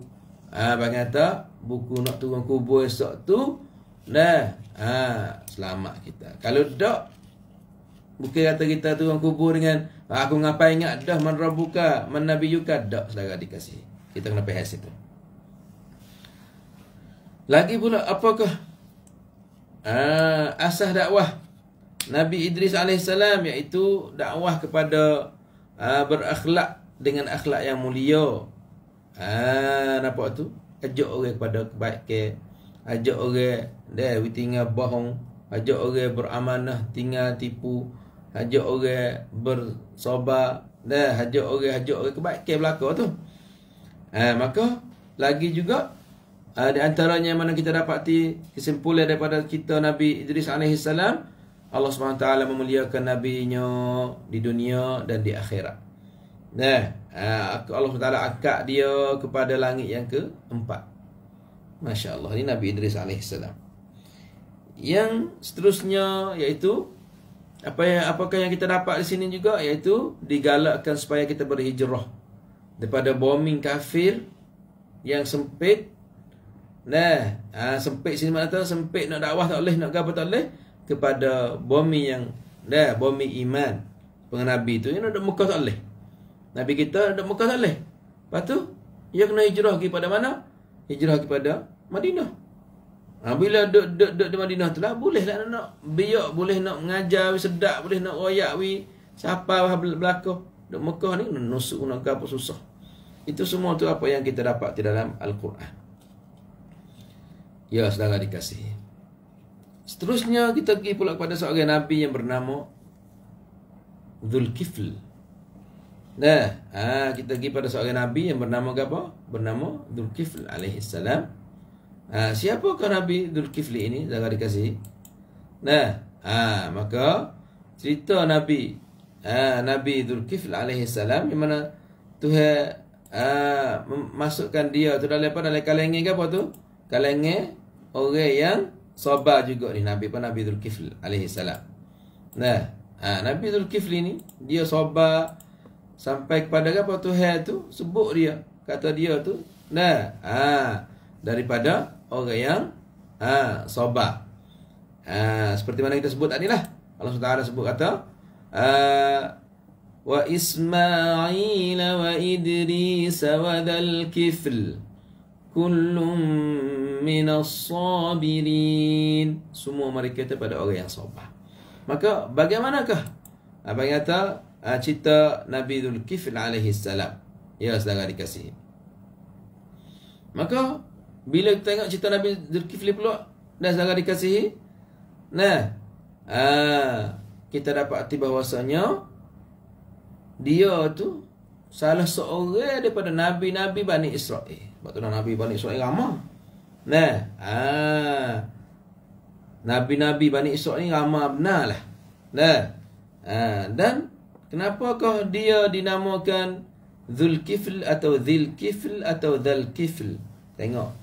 Ah, bagaimana kata buku nak turun kubur esok tu Nah, ah, selamat kita Kalau tak Bukan kata kita turun kubur dengan Aku ngapa ingat dah man rabuka Man nabi yuka Tak, selagak dikasih Kita kena pihak situ lagi pula apakah uh, ah, asah dakwah Nabi Idris AS iaitu dakwah kepada uh, berakhlak dengan akhlak yang mulia. Ah, uh, nampak tu? Ajak orang kepada kebaikan. Ajak orang dia tinggal bohong. Ajak orang beramanah tinggal tipu. Ajak orang bersabar. Dah, ajak orang, ajak orang kebaikan belaka tu. Ah, uh, maka lagi juga uh, di antaranya mana kita dapati kesimpulan daripada kita Nabi Idris alaihi salam Allah SWT memuliakan nabinya di dunia dan di akhirat. Nah, uh, Allah SWT akak dia kepada langit yang keempat. Masya Allah, ini Nabi Idris AS. Yang seterusnya iaitu, apa yang, apakah yang kita dapat di sini juga? Iaitu digalakkan supaya kita berhijrah daripada bombing kafir yang sempit Nah, ha, sempit sini mana tu, sempit nak dakwah tak boleh, nak gapo tak boleh kepada bumi yang dah bumi iman pengen nabi tu ini ada muka tak boleh. Nabi kita ada muka tak boleh. Lepas tu dia kena hijrah ke pada mana? Hijrah kepada Madinah. Ha, bila duduk, duduk, duduk di Madinah tu lah boleh lah nak, nak boleh nak mengajar wi sedak boleh nak royak wi siapa bah belaka duk Mekah ni nusuk nak gapo susah. Itu semua tu apa yang kita dapat di dalam al-Quran. Ya saudara dikasih Seterusnya kita pergi pula kepada seorang Nabi yang bernama Zulkifl Nah, ha, kita pergi pada seorang Nabi yang bernama apa? Bernama Zulkifl alaihi salam ha, Siapakah Nabi Zulkifli ini? Saudara dikasih Nah, ha, maka cerita Nabi ha, Nabi Zulkifl alaihi salam Di mana Tuhan ha, memasukkan dia tu dalam apa? Dalam kalengi ke apa tu? kalangan orang yang sabar juga ni Nabi pun Nabi kifl alaihi salam. Nah, ha, Nabi kifl ni dia sabar sampai kepada apa Tuhan tu sebut dia kata dia tu nah ha, daripada orang yang ha, sabar. Ha, seperti mana kita sebut tadi lah Allah SWT sebut kata ha, Wa Ismail wa Idris wa dal Kifl Kullum من sabirin. semua mereka kata pada orang yang sabar maka bagaimanakah apa yang kata ah, cerita Nabi Zulkifil alaihi salam ya saudara dikasihi maka bila kita tengok cerita Nabi Zulkifli pula dan saudara dikasihi nah aa, ah, kita dapat arti bahawasanya dia tu salah seorang daripada nabi-nabi Bani Israel sebab tu Nabi Bani Israel ramah. Nah. Ha. Nabi-nabi Bani Israel ni ramah benarlah. Nah. Ha. Dan kenapa kau dia dinamakan Zulkifl atau Zilkifl atau Zalkifl? Tengok.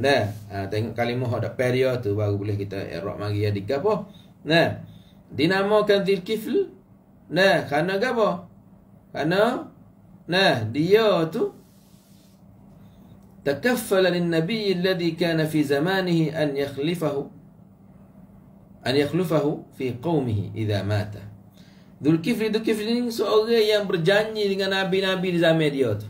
Nah, ha. tengok kalimah ada peria lah tu baru boleh kita erok mari adik apa. Nah. Dinamakan Zilkifl. Nah, kerana apa? Kerana Nah, dia tu تكفل للنبي الذي كان في زمانه أن يخلفه أن يخلفه في قومه إذا مات ذو الكفر ini seorang yang berjanji dengan nabi-nabi di zaman dia tu.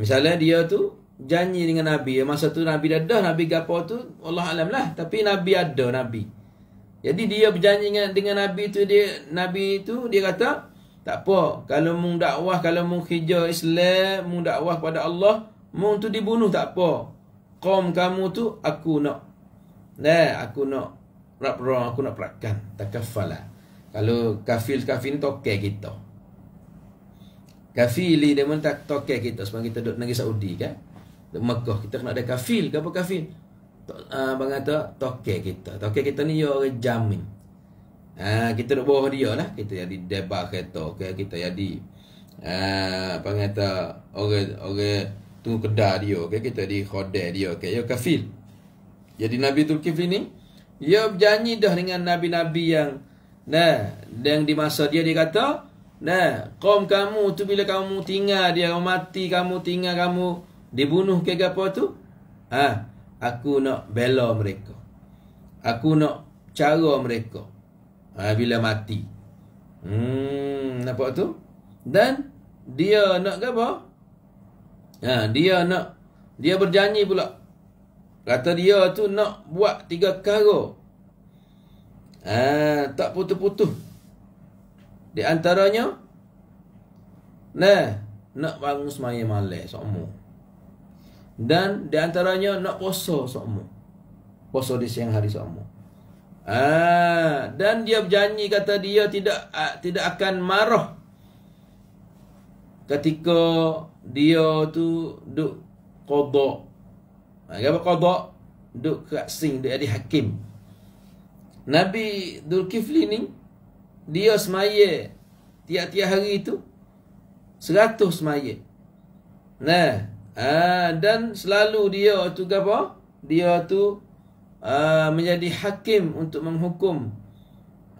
Misalnya dia tu janji dengan nabi. Masa tu nabi dah ada, nabi gapo tu Allah alam lah. Tapi nabi ada nabi. Jadi dia berjanji dengan nabi tu dia nabi tu dia kata tak apa, kalau mung dakwah, kalau mung hijau Islam, mung dakwah pada Allah, mung tu dibunuh tak apa. Kaum kamu tu aku nak. Nah, eh, aku nak rap aku nak perakan, takafala. Lah. Kalau kafil kafin toke kita. Kafili dia pun tak toke kita sebab kita duduk negeri Saudi kan. Duduk Mekah kita kena ada kafil ke apa kafil? Ah uh, bang kata tokek kita. Toke kita ni ya jamin. Ha, kita nak bawa dia lah kita jadi debar kereta okay? kita jadi uh, apa kata orang orang tunggu kedai dia okay? kita jadi khodai dia okay? ya kafil jadi Nabi Tulkifli ini dia berjanji dah dengan Nabi-Nabi yang nah dan di masa dia dia kata nah kaum kamu tu bila kamu tinggal dia mati kamu tinggal kamu dibunuh ke apa tu ha, aku nak bela mereka aku nak cara mereka ha, bila mati. Hmm, nampak tu? Dan dia nak ke apa? Ha, dia nak dia berjanji pula. Kata dia tu nak buat tiga perkara. Ha, tak putus-putus. Di antaranya nah, nak bangun semaya malam sokmo. Dan di antaranya nak puasa sokmo. Puasa di siang hari sokmo. Ha, dan dia berjanji kata dia tidak ah, tidak akan marah ketika dia tu duk qada. Ha, apa qada? Duk kat sing duk jadi hakim. Nabi Dulkifli ni dia semaya tiap-tiap hari itu seratus semaya. Nah, ha, dan selalu dia tu apa? Dia tu Ah, menjadi hakim untuk menghukum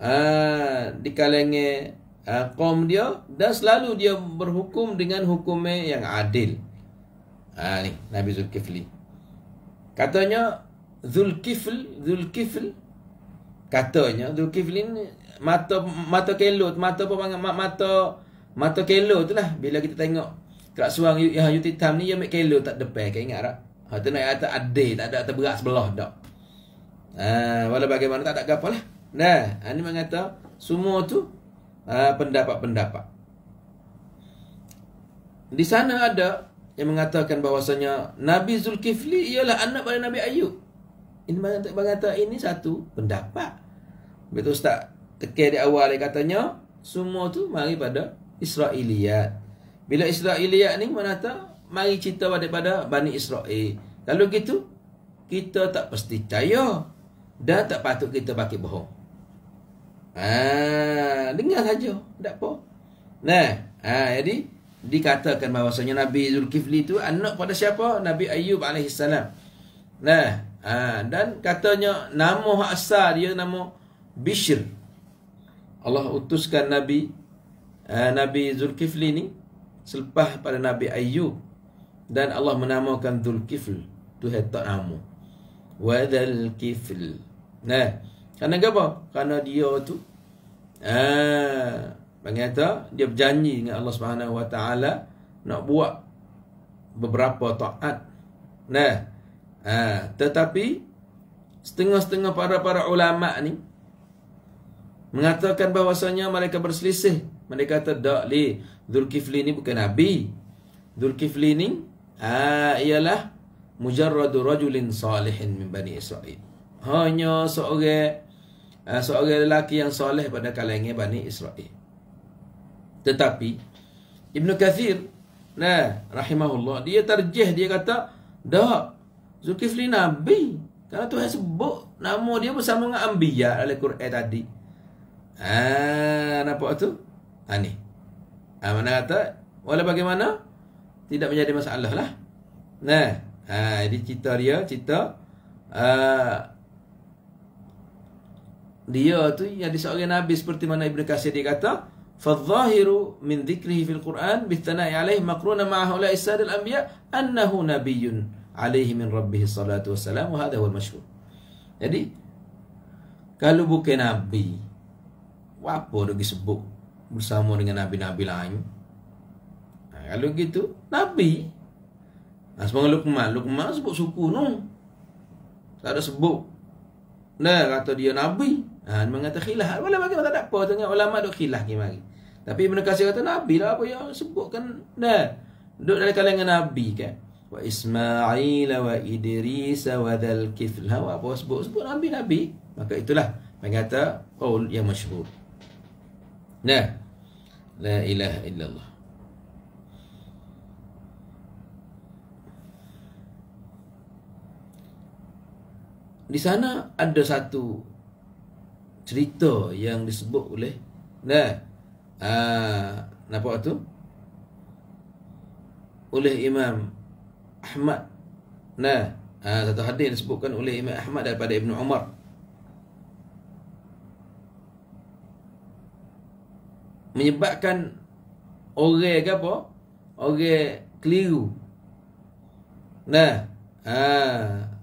uh, di kalangan uh, kaum dia dan selalu dia berhukum dengan hukumnya yang adil. Ha, ni, Nabi Zulkifli. Katanya Zulkifl, Zulkifl katanya Zulkifli ni mata mata kelot, mata apa mata mata kelot lah bila kita tengok kerak suang yang you, you, you ni dia ambil kelot tak depan kan ingat tak? Ha tu naik atas tak ada atas berat sebelah tak ha, Walau bagaimana tak ada apa lah Nah, ini mengata semua tu ah, pendapat-pendapat. Uh, Di sana ada yang mengatakan bahawasanya Nabi Zulkifli ialah anak pada Nabi Ayub. Ini mengata ini satu pendapat. Betul ustaz, tekel di awal dia katanya semua tu mari pada Israiliyat. Bila Israiliyat ni menata mari cerita daripada Bani Israel. Lalu gitu kita tak pasti percaya Dah tak patut kita pakai bohong. Ha, dengar saja, tak apa. Nah, ha, jadi dikatakan bahawasanya Nabi Zulkifli itu anak pada siapa? Nabi Ayub alaihi Nah, ha, dan katanya nama hak asal dia nama Bishr. Allah utuskan Nabi ha, Nabi Zulkifli ni selepas pada Nabi Ayub dan Allah menamakan Zulkifli Tuhan tak amuk wadal kifl. Nah, kerana apa? Kerana dia tu ah, eh, dia berjanji dengan Allah Subhanahu Wa Taala nak buat beberapa taat. Nah, ah, tetapi setengah-setengah para-para ulama ni mengatakan bahawasanya mereka berselisih. Mereka kata Dzulkifli ni bukan nabi. Dzulkifli ni ah, ialah mujarradu rajulin salihin min bani Israel. Hanya seorang uh, seorang lelaki yang soleh pada kalangan bani Israel. Tetapi Ibn Kathir nah rahimahullah dia terjeh dia kata dah Zulkifli Nabi kerana Tuhan sebut nama dia bersama dengan Ambiya oleh Quran tadi. Ah, nampak tu? Ha, ni. Ha, mana kata? Walau bagaimana? Tidak menjadi masalah lah. Nah, Ha, jadi cerita dia cerita uh, dia tu yang disebut oleh Nabi seperti mana Ibnu Kasir dia kata, "Fadhahiru min dhikrihi fil Quran bi tsana'i alaihi maqruna ma'a ulai sad al anbiya annahu nabiyyun alaihi min rabbih salatu wassalam wa hadha huwa al Jadi kalau bukan Nabi, apa dia disebut bersama dengan Nabi-Nabi lain? Ha, kalau gitu, Nabi Ha, sebab Luqman, Luqman sebut suku tu. Tak ada sebut. Nah, kata dia Nabi. Ha, dia mengata khilah. Boleh bagi, tak ada apa. Tengah ulama dok khilah ke mari. Tapi Ibn Qasir kata Nabi lah apa yang sebutkan. Nah, duduk dari kalangan Nabi kan. Wa Ismail wa Idris wa Dhal Kifl. Ha, apa sebut? Sebut Nabi-Nabi. Maka itulah. Mengata, oh, yang masyhur. Nah, la ilaha illallah. Di sana ada satu cerita yang disebut oleh nah ha, nampak tu oleh Imam Ahmad nah ha, satu hadis yang disebutkan oleh Imam Ahmad daripada Ibnu Umar menyebabkan orang apa orang keliru nah ah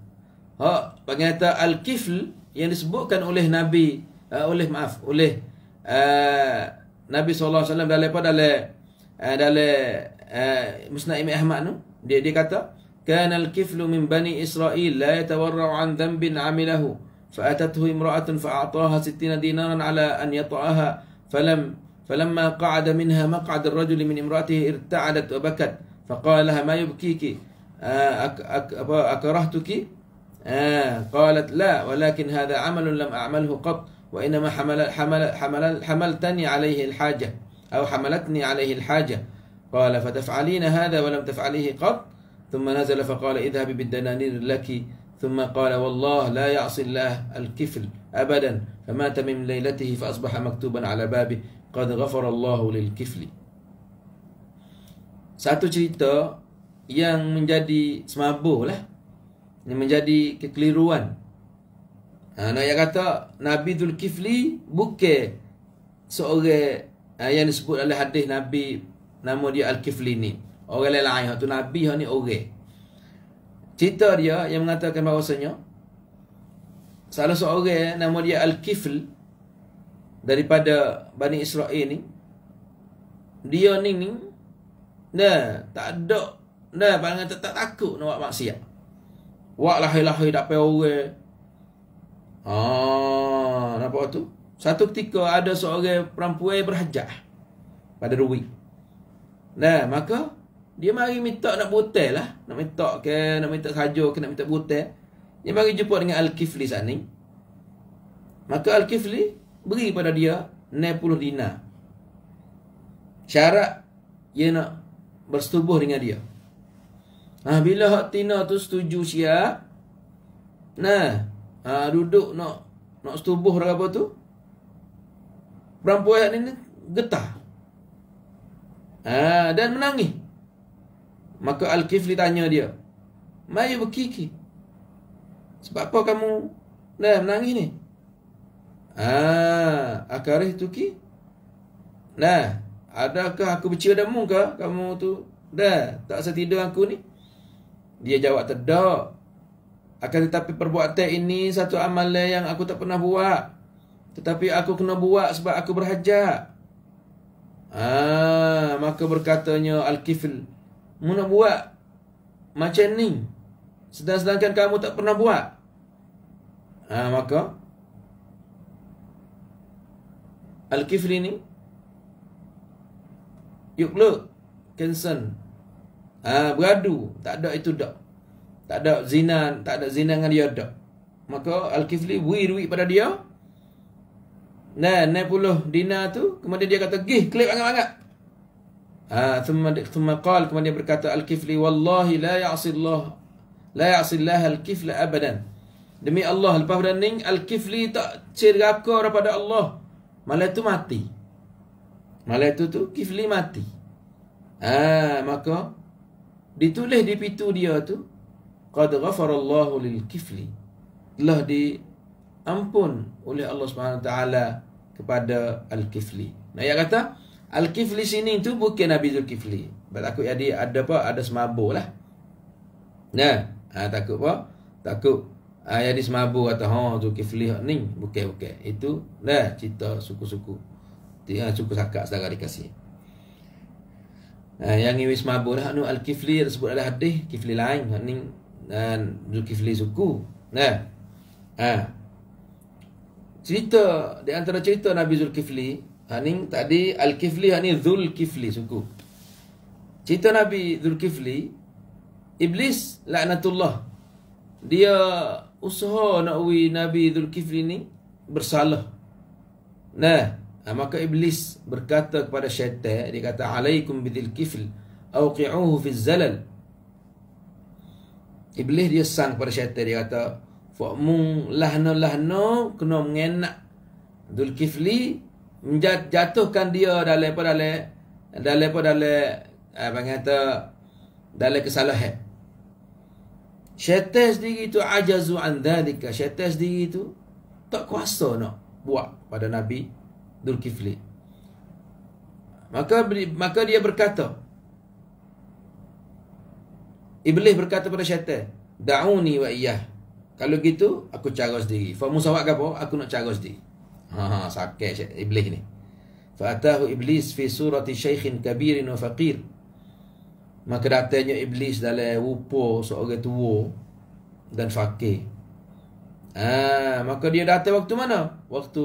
ha pengata al-kifl yang disebutkan oleh nabi uh, oleh maaf oleh uh, nabi saw alaihi wasallam dalam dalam uh, dalam uh, musnad imam ahmad tu dia dia kata kana al-kifl min bani israil la yatawarra'u an dhanbin 'amilahu fa imra'atun fa a'taha 60 dinaran 'ala an yata'aha falam فلما قعد منها مقعد الرجل من امرأته ارتعدت وبكت فقال لها ما يبكيك أك أك آه قالت لا ولكن هذا عمل لم أعمله قط وإنما حمل حمل حمل حملتني عليه الحاجة أو حملتني عليه الحاجة قال فتفعلين هذا ولم تفعليه قط ثم نزل فقال اذهبي بالدنانير لك ثم قال والله لا يعصي الله الكفل أبدا فمات من ليلته فأصبح مكتوبا على بابه قد غفر الله للكفل Satu cerita yang menjadi semabuh lah Ini menjadi kekeliruan ha, Nak yang kata Nabi Kifli bukan Seorang uh, yang disebut oleh hadis Nabi Nama dia Al-Kifli ni Orang lain-lain Itu Nabi yang ni orang Cerita dia yang mengatakan bahawasanya Salah seorang nama dia Al-Kifl Daripada Bani Israel ni Dia ni ni Nah, tak ada Nah, barangnya tak, tak takut nak buat maksiat Wak lahir-lahir tak payah orang. Ah, nampak tu? Satu ketika ada seorang perempuan berhajat pada Rui. Nah, maka dia mari minta nak butel lah. Nak minta ke, nak minta kajur ke, nak minta butel. Dia mari jumpa dengan Al-Kifli saat ni. Maka Al-Kifli beri pada dia 60 dina Syarat dia nak bersetubuh dengan dia. Ha, bila hak tina tu setuju siap. Nah, ha, duduk nak nak setubuh dengan apa tu. Perempuan ayat ni getah. Ha, dan menangis. Maka Al-Kifli tanya dia. Mayu berkiki. Sebab apa kamu dah menangis ni? Ha, akarih tu ki? Nah, adakah aku bercerita damung ke kamu tu? Dah, tak setidak aku ni? Dia jawab tidak. Akan tetapi perbuatan ini satu amalan yang aku tak pernah buat. Tetapi aku kena buat sebab aku berhajat. Ah, maka berkatanya Al-Kifl, "Mu nak buat macam ni sedangkan kamu tak pernah buat?" Ah, maka Al-Kifl ini yuk lu cancel ha, beradu tak ada itu dak tak ada zina tak ada zina dengan dia dak maka al-kifli beri duit pada dia Nah, 90 dina tu kemudian dia kata gih kelip angkat-angkat. Ha, thumma thumma qala kemudian dia berkata al-kifli wallahi la ya'si Allah la ya'si Allah al-kifl abadan. Demi Allah lepas pada al-kifli tak ceraka daripada Allah. Malah tu mati. Malah tu tu kifli mati. Ah, ha, maka ditulis di pintu dia tu qad ghafarallahu lil kifli telah ampun, oleh Allah Subhanahu taala kepada al kifli nah ia kata al kifli sini tu bukan nabi zul kifli bila aku jadi ada apa ada semabur lah nah ha, takut apa takut ha, ah, jadi semabur kata ha tu kifli ni bukan bukan itu nah cerita suku-suku dia ha, suku sakak saudara dikasih Eh, yang ni wis mabur dah anu al-kifli yang disebut dalam hadis kifli lain hak ni dan eh, Kifli suku nah ah cerita di antara cerita Nabi Zul Zulkifli Haning tadi Al-Kifli ha, ni Kifli suku. Cerita Nabi Zul Kifli, Iblis laknatullah. Dia usaha nak wui Nabi Zul Kifli ni bersalah. Nah maka iblis berkata kepada syaitan dia kata alaikum bidil kifl awqi'uhu fi zalal iblis dia san kepada syaitan dia kata fa'mun lahna lahna kena mengenak dul kifli menjatuhkan dia dalam apa dalam dalam apa dalam apa kata dalam kesalahan syaitan sendiri itu ajazu an dhalika syaitan sendiri itu tak kuasa nak buat pada nabi Dulkifli. Maka maka dia berkata Iblis berkata pada syaitan, "Dauni wa iyah." Kalau gitu aku cara sendiri. Fa musawak apa? Aku nak cara sendiri. Ha ha sakit iblis ni. Fa'atahu iblis fi surati syaikhin kabirin wa faqir. Maka datanya iblis dalam rupa seorang tua dan fakir. Ah, maka dia datang waktu mana? Waktu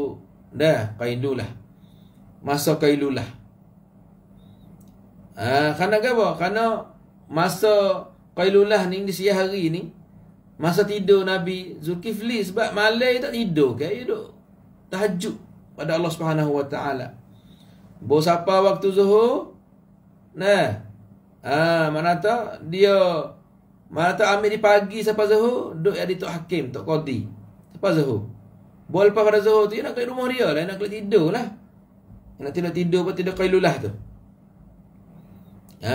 Dah, kailu lah. Masa kailu lah. Ha, kerana apa? Kerana masa kailu lah ni, di siang hari ni, masa tidur Nabi Zulkifli sebab malai tak tidur ke? Dia duduk tahajud pada Allah Subhanahu Wa Taala. Bos apa waktu zuhur? Nah. Ha, mana tak Dia mana tak ambil di pagi sampai zuhur, duduk di Tok Hakim, Tok kodi Sampai zuhur. Buat lepas pada Zohor tu, nak ke rumah dia lah. nak kena tidur lah. Nak tidur, tidur pun tidur kailulah tu. Ha.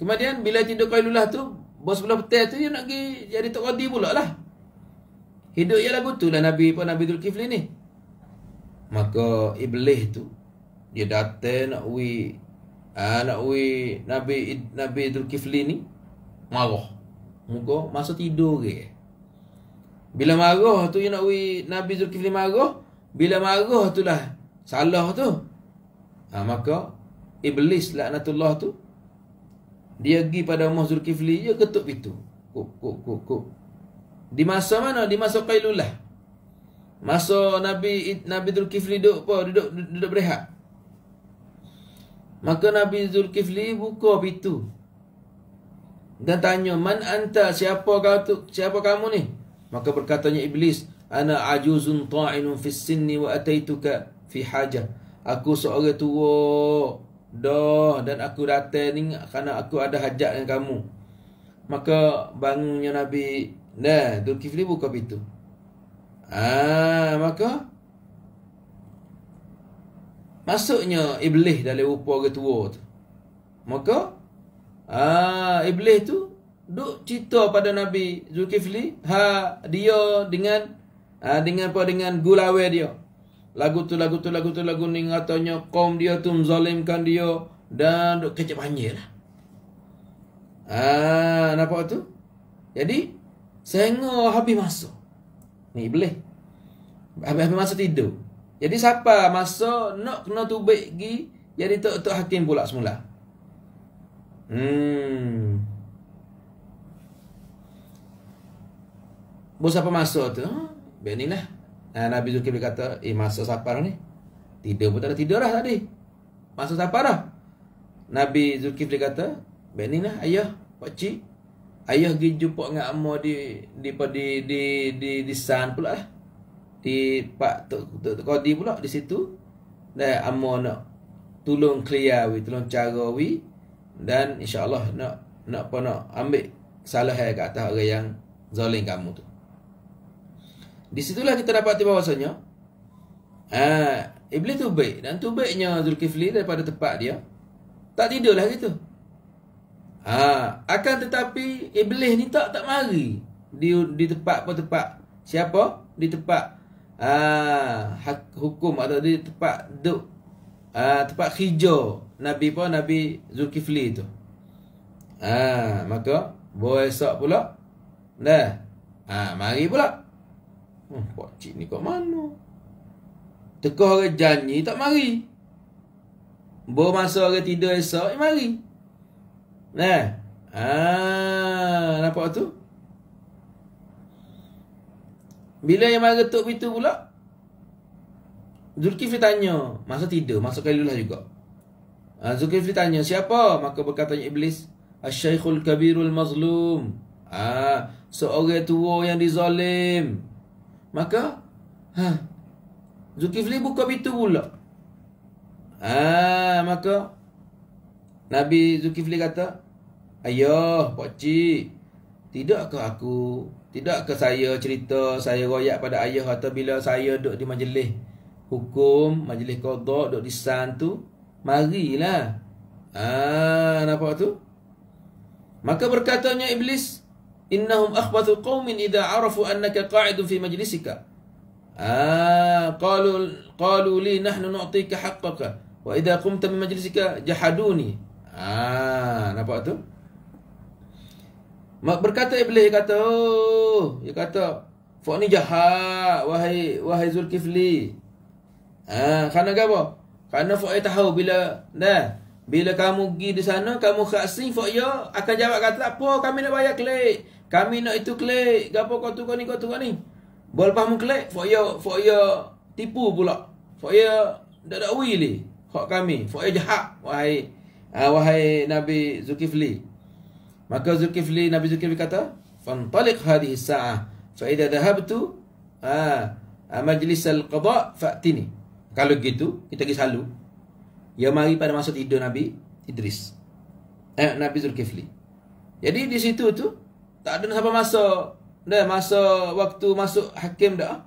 Kemudian, bila tidur kailulah tu, bos sebelah petai tu, dia nak pergi jadi Tok Qadi pula lah. Hidup ialah betul lah Nabi pun Nabi Dhul Kifli ni. Maka Iblis tu, dia datang nak wi anak ha, wi Nabi Nabi Dhul Kifli ni, marah. Muka masa tidur ke. Eh. Bila marah tu you nak wi Nabi Zulkifli marah, bila marah itulah salah tu. Ha, maka iblis laknatullah tu dia pergi pada Umar Zulkifli dia ketuk pintu. Kuk kuk kuk kuk. Di masa mana? Di masa Qailulah. Masa Nabi Nabi Zulkifli duduk apa? Duduk duduk berehat. Maka Nabi Zulkifli buka pintu. Dan tanya, "Man anta? Siapa kau tu? Siapa kamu ni?" Maka berkatanya iblis, ana ajuzun ta'inun fis sinni wa ataituka fi hajah. Aku seorang tua dah dan aku datang ni kerana aku ada hajat dengan kamu. Maka bangunnya Nabi, nah, Zulkifli buka pintu. Ah, maka masuknya iblis dalam rupa orang tua tu. Maka ah iblis tu duk cerita pada Nabi Zulkifli ha dia dengan ha, dengan apa dengan gulawe dia lagu tu lagu tu lagu tu lagu ni katanya kaum dia tu menzalimkan dia dan duk kecap panjir ah Ha, nampak tu? Jadi sehingga habis masuk Ni boleh. Habis-habis masa tidur. Jadi siapa masuk nak kena tubik gi jadi tok-tok hakim pula semula. Hmm. Bos apa masuk tu? Ha? Biar lah. Ha, Nabi Zulkifli kata, eh masa siapa ni? Tidur pun tak ada tidur lah tadi. Masa siapa dah? Nabi Zulkifli kata, biar ni lah ayah, cik, Ayah pergi jumpa dengan Amma di, di, di, di, di, di, di San pula lah. Di Pak Tok, Tok, Tok Kodi pula di situ. Dan Amma nak tolong clear we, tolong cara we. Dan insyaAllah nak nak apa nak ambil salah hal kat atas orang yang zalim kamu tu. Di situlah kita dapati bahasanya. ha, eh, Iblis tu baik Dan tu baiknya Zulkifli daripada tempat dia Tak tidurlah gitu ha, Akan tetapi Iblis ni tak tak mari Di, di tempat apa tempat Siapa? Di tempat ha, hak, Hukum atau di tempat Duk ha, Tempat hijau Nabi pun Nabi Zulkifli tu ha, Maka Boleh esok pula Dah ha, Mari pula Hmm, cik ni kat mana? Tekah orang janji tak mari. Bermasa orang tidur esok, dia mari. Nah. Ah, nampak tu? Bila yang marah tok pintu pula? Zulkifli tanya, masa tidur, masa kalilah juga. Ah, Zulkifli tanya, siapa? Maka berkata iblis, "Asy-Syaikhul Kabirul Mazlum." Ah, seorang tua yang dizalim. Maka ha Zulkifli buka pintu pula. Ha maka Nabi Zulkifli kata, "Ayah, pak cik, tidakkah aku, tidakkah saya cerita saya royak pada ayah atau bila saya duduk di majlis hukum, majlis kodok, duduk di san tu, marilah." Ha nampak tu? Maka berkatanya iblis, innahum akhbathu qaumin idza arafu annaka qa'idu fi majlisika ah qalu qalu li nahnu nu'tika haqqaka wa idza qumta min majlisika jahaduni ah nampak tu Mak berkata iblis kata oh dia kata fuk ni jahat wahai wahai zulkifli ah kerana apa kerana fuk ai tahu bila dah bila kamu pergi di sana kamu khasi fuk ya akan jawab kata apa kami nak bayar klik kami nak itu klik. Gapo kau tu kau ni kau tu kau ni. Bol pamu klik. For your for your tipu pula. For your dak dak wi li. Hak kami. For your jahat wahai uh, wahai Nabi Zulkifli. Maka Zulkifli Nabi Zulkifli kata, "Fantaliq hadhihi as-sa'ah fa dahab tu, ah, ah majlis al-qada fa'tini." Kalau gitu, kita pergi selalu. Ya mari pada masa tidur Nabi Idris. Eh, Nabi Zulkifli. Jadi di situ tu tak ada nak sampai masa dah masa waktu masuk hakim dah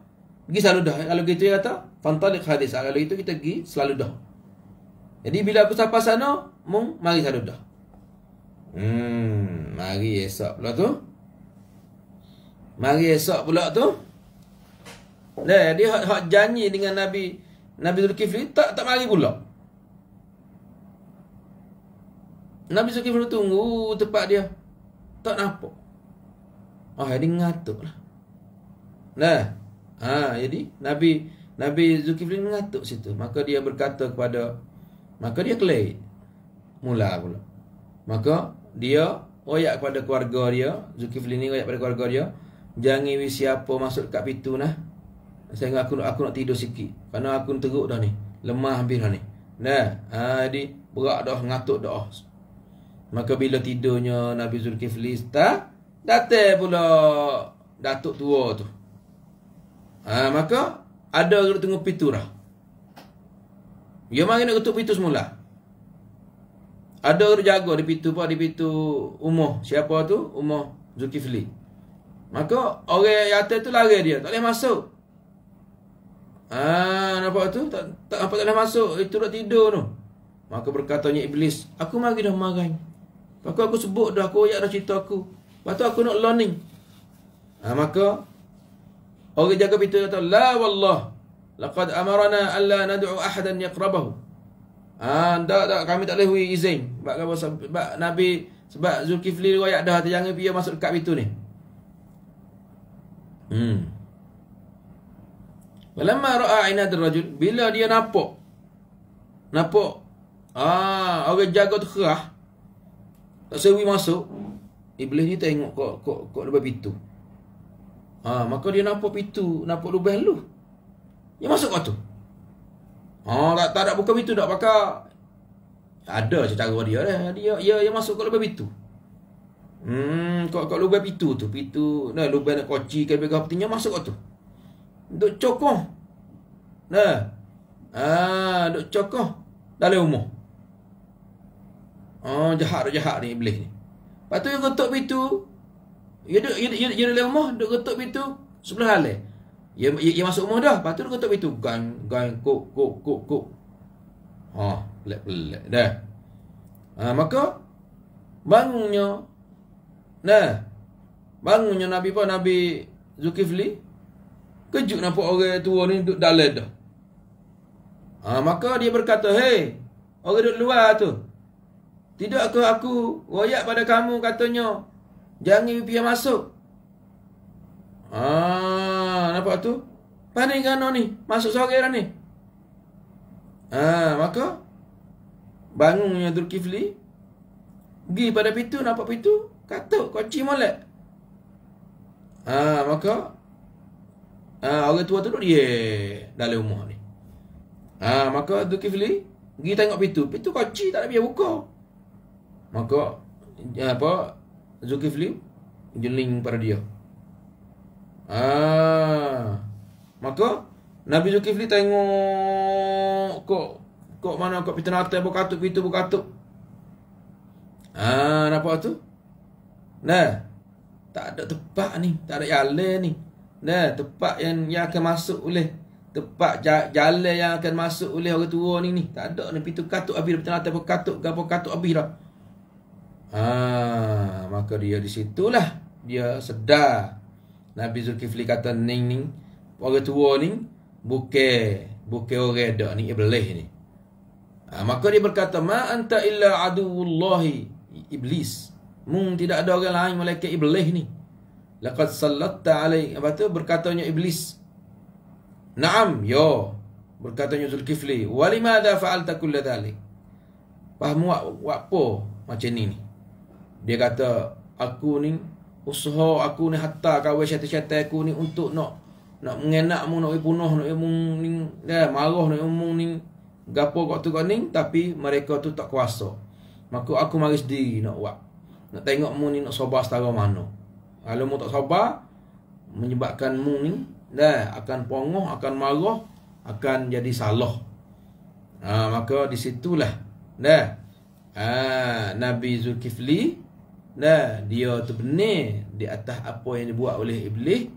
pergi selalu dah kalau gitu dia kata fantaliq hadis ah, kalau itu kita pergi selalu dah jadi bila aku sampai sana mung mari selalu dah hmm mari esok pula tu mari esok pula tu dah dia hak, hak janji dengan nabi nabi zulkifli tak tak mari pula Nabi Zulkifli tunggu tempat dia. Tak nampak. Ah dia mengatuk lah Dah, ha, Jadi Nabi Nabi Zulkifli mengatuk situ Maka dia berkata kepada Maka dia kelih Mula pula Maka dia Oyak kepada keluarga dia Zulkifli ni oyak kepada keluarga dia Jangan wis siapa masuk kat pintu nah. Saya ingat aku nak aku nak tidur sikit. Karena aku teruk dah ni. Lemah hampir dah ni. Nah, ha di berak dah ngatuk dah. Maka bila tidurnya Nabi Zulkifli tak Datang pula Datuk tua tu ha, Maka Ada orang tunggu pintu lah Dia mari nak ketuk pitu semula Ada orang jaga di pitu pak Di pitu umur Siapa tu? Umur Zulkifli Maka orang yata tu lari dia Tak boleh masuk Ah, ha, nampak tu? Tak, tak, nampak tak boleh masuk Itu dah tidur tu Maka berkatanya Iblis Aku mari dah marah Maka aku sebut dah Aku ayat dah cerita aku Lepas tu aku nak learning. Ha, maka orang jaga pintu kata la wallah laqad amarna alla nad'u ahadan yaqrabahu. Ah ha, tak tak kami tak boleh izin sebab sebab Nabi sebab Zulkifli riwayat dah tu jangan pergi masuk dekat pintu ni. Hmm. Walamma ra'a 'inad ar-rajul bila dia nampak nampak ah ha, orang jaga tu kerah tak sewi masuk Iblis ni tengok kok kok kok lubang pintu. Ha, maka dia nampak pintu, nampak lubang lu. Dia masuk kat tu. Ha, tak, tak ada buka pintu tak pakai. Ada je cara dia lah. Dia, dia, dia masuk kat lubang pintu. Hmm, kok kok lubang pintu tu, pintu nah lubang nak koci ke bagi apa masuk kat tu. Untuk cokoh. Nah. Ah, duk cokoh dalam rumah. Oh, jahat jahat ni iblis ni. Lepas tu dia getuk pintu. Dia duduk dia, dia, dia dalam rumah duduk getuk pintu sebelah hale. Dia, dia, dia, masuk rumah dah. Lepas tu dia getuk pintu gang gang kok kok kok kok. Ha, pelik pelik dah. Ha, maka bangunnya nah. Bangunnya Nabi pun Nabi Zulkifli kejut nampak orang tua ni duduk dalam dah. Ha, maka dia berkata, "Hei, orang duduk luar tu, Tidakkah aku royak pada kamu katanya Jangan pipi yang masuk Ah, nampak tu Panik kan ni Masuk sore lah ni Ah, maka Bangunnya Durkifli Pergi pada pintu nampak pintu Katuk kunci molek Ah, maka Ah, orang tua tu duduk dia Dalam rumah ni Ah, maka Durkifli Pergi tengok pintu Pintu kunci tak ada biar buka maka ya, apa Zulkifli jeling pada dia ah maka Nabi Zulkifli tengok kok kok mana kok pitan atas berkatuk pitu berkatuk ah nampak tu nah tak ada tepat ni tak ada jalan ni nah tepat yang yang akan masuk oleh tepat jale yang akan masuk oleh orang tua ni ni tak ada ni pintu katuk habis dah pintu katuk gapo katuk habis dah Ha, maka dia di situlah dia sedar Nabi Zulkifli kata ning ning orang tua ni buke buke orang dak ni iblis ni. Ha, maka dia berkata ma anta illa aduwullah iblis. Mung tidak ada orang lain malaikat iblis ni. Laqad sallatta alai apa tu berkatanya iblis. Naam yo berkatanya Zulkifli walimadha fa'alta kulladhalik. Pahmu apa macam ni ni? Dia kata aku ni usaha aku ni hatta kawe syaitan-syaitan aku ni untuk nak nak mengenak mu nak bunuh nak mung ni dah eh, marah nak mung ni gapo kau tu kau ni tapi mereka tu tak kuasa. Maka aku mari sendiri nak buat. Nak tengok mu ni nak sabar setara mana. Kalau mu tak sabar menyebabkan mu ni dah eh, akan pongoh akan marah akan jadi salah. Ha, maka di situlah dah eh, ha, Nabi Zulkifli Nah, dia terbenih di atas apa yang dibuat oleh iblis.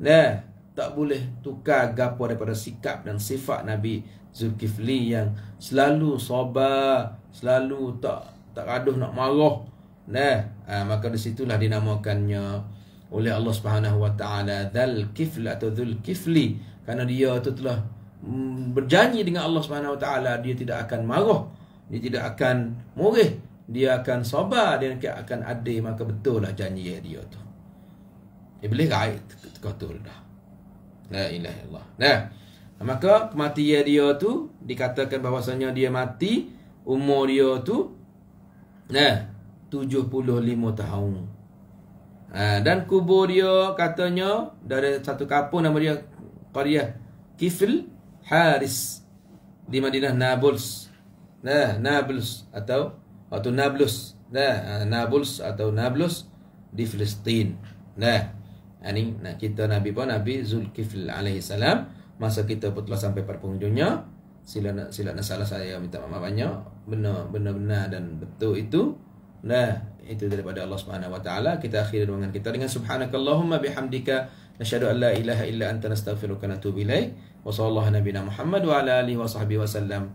Nah, tak boleh tukar gapo daripada sikap dan sifat Nabi Zulkifli yang selalu sabar, selalu tak tak aduh nak marah. Nah, ha, maka di situlah dinamakannya oleh Allah Subhanahu Wa Taala Zal Kifl atau Zul Kifli kerana dia itu telah mm, berjanji dengan Allah Subhanahu Wa Taala dia tidak akan marah, dia tidak akan murih dia akan sabar dia akan ada maka betul lah janji dia tu dia boleh raih kotor dah la ilaha illallah nah maka kematian dia tu dikatakan bahawasanya dia mati umur dia tu nah 75 tahun ha, dan kubur dia katanya dari satu kapur nama dia qaryah Kifil haris di Madinah Nablus nah Nablus atau atau Nablus nah ah, Nablus atau Nablus di Filistin nah ini ah, nah kita Nabi pun Nabi Zulkifil alaihi salam masa kita putlah sampai pada penghujungnya sila sila nak salah saya minta maaf banyak benar benar benar dan betul itu nah itu daripada Allah Subhanahu wa taala kita akhiri dengan kita dengan subhanakallahumma bihamdika nasyhadu an la ilaha illa anta nastaghfiruka wa natubu ilaik wa nabiyana muhammad wa ala alihi wa sahbihi wasallam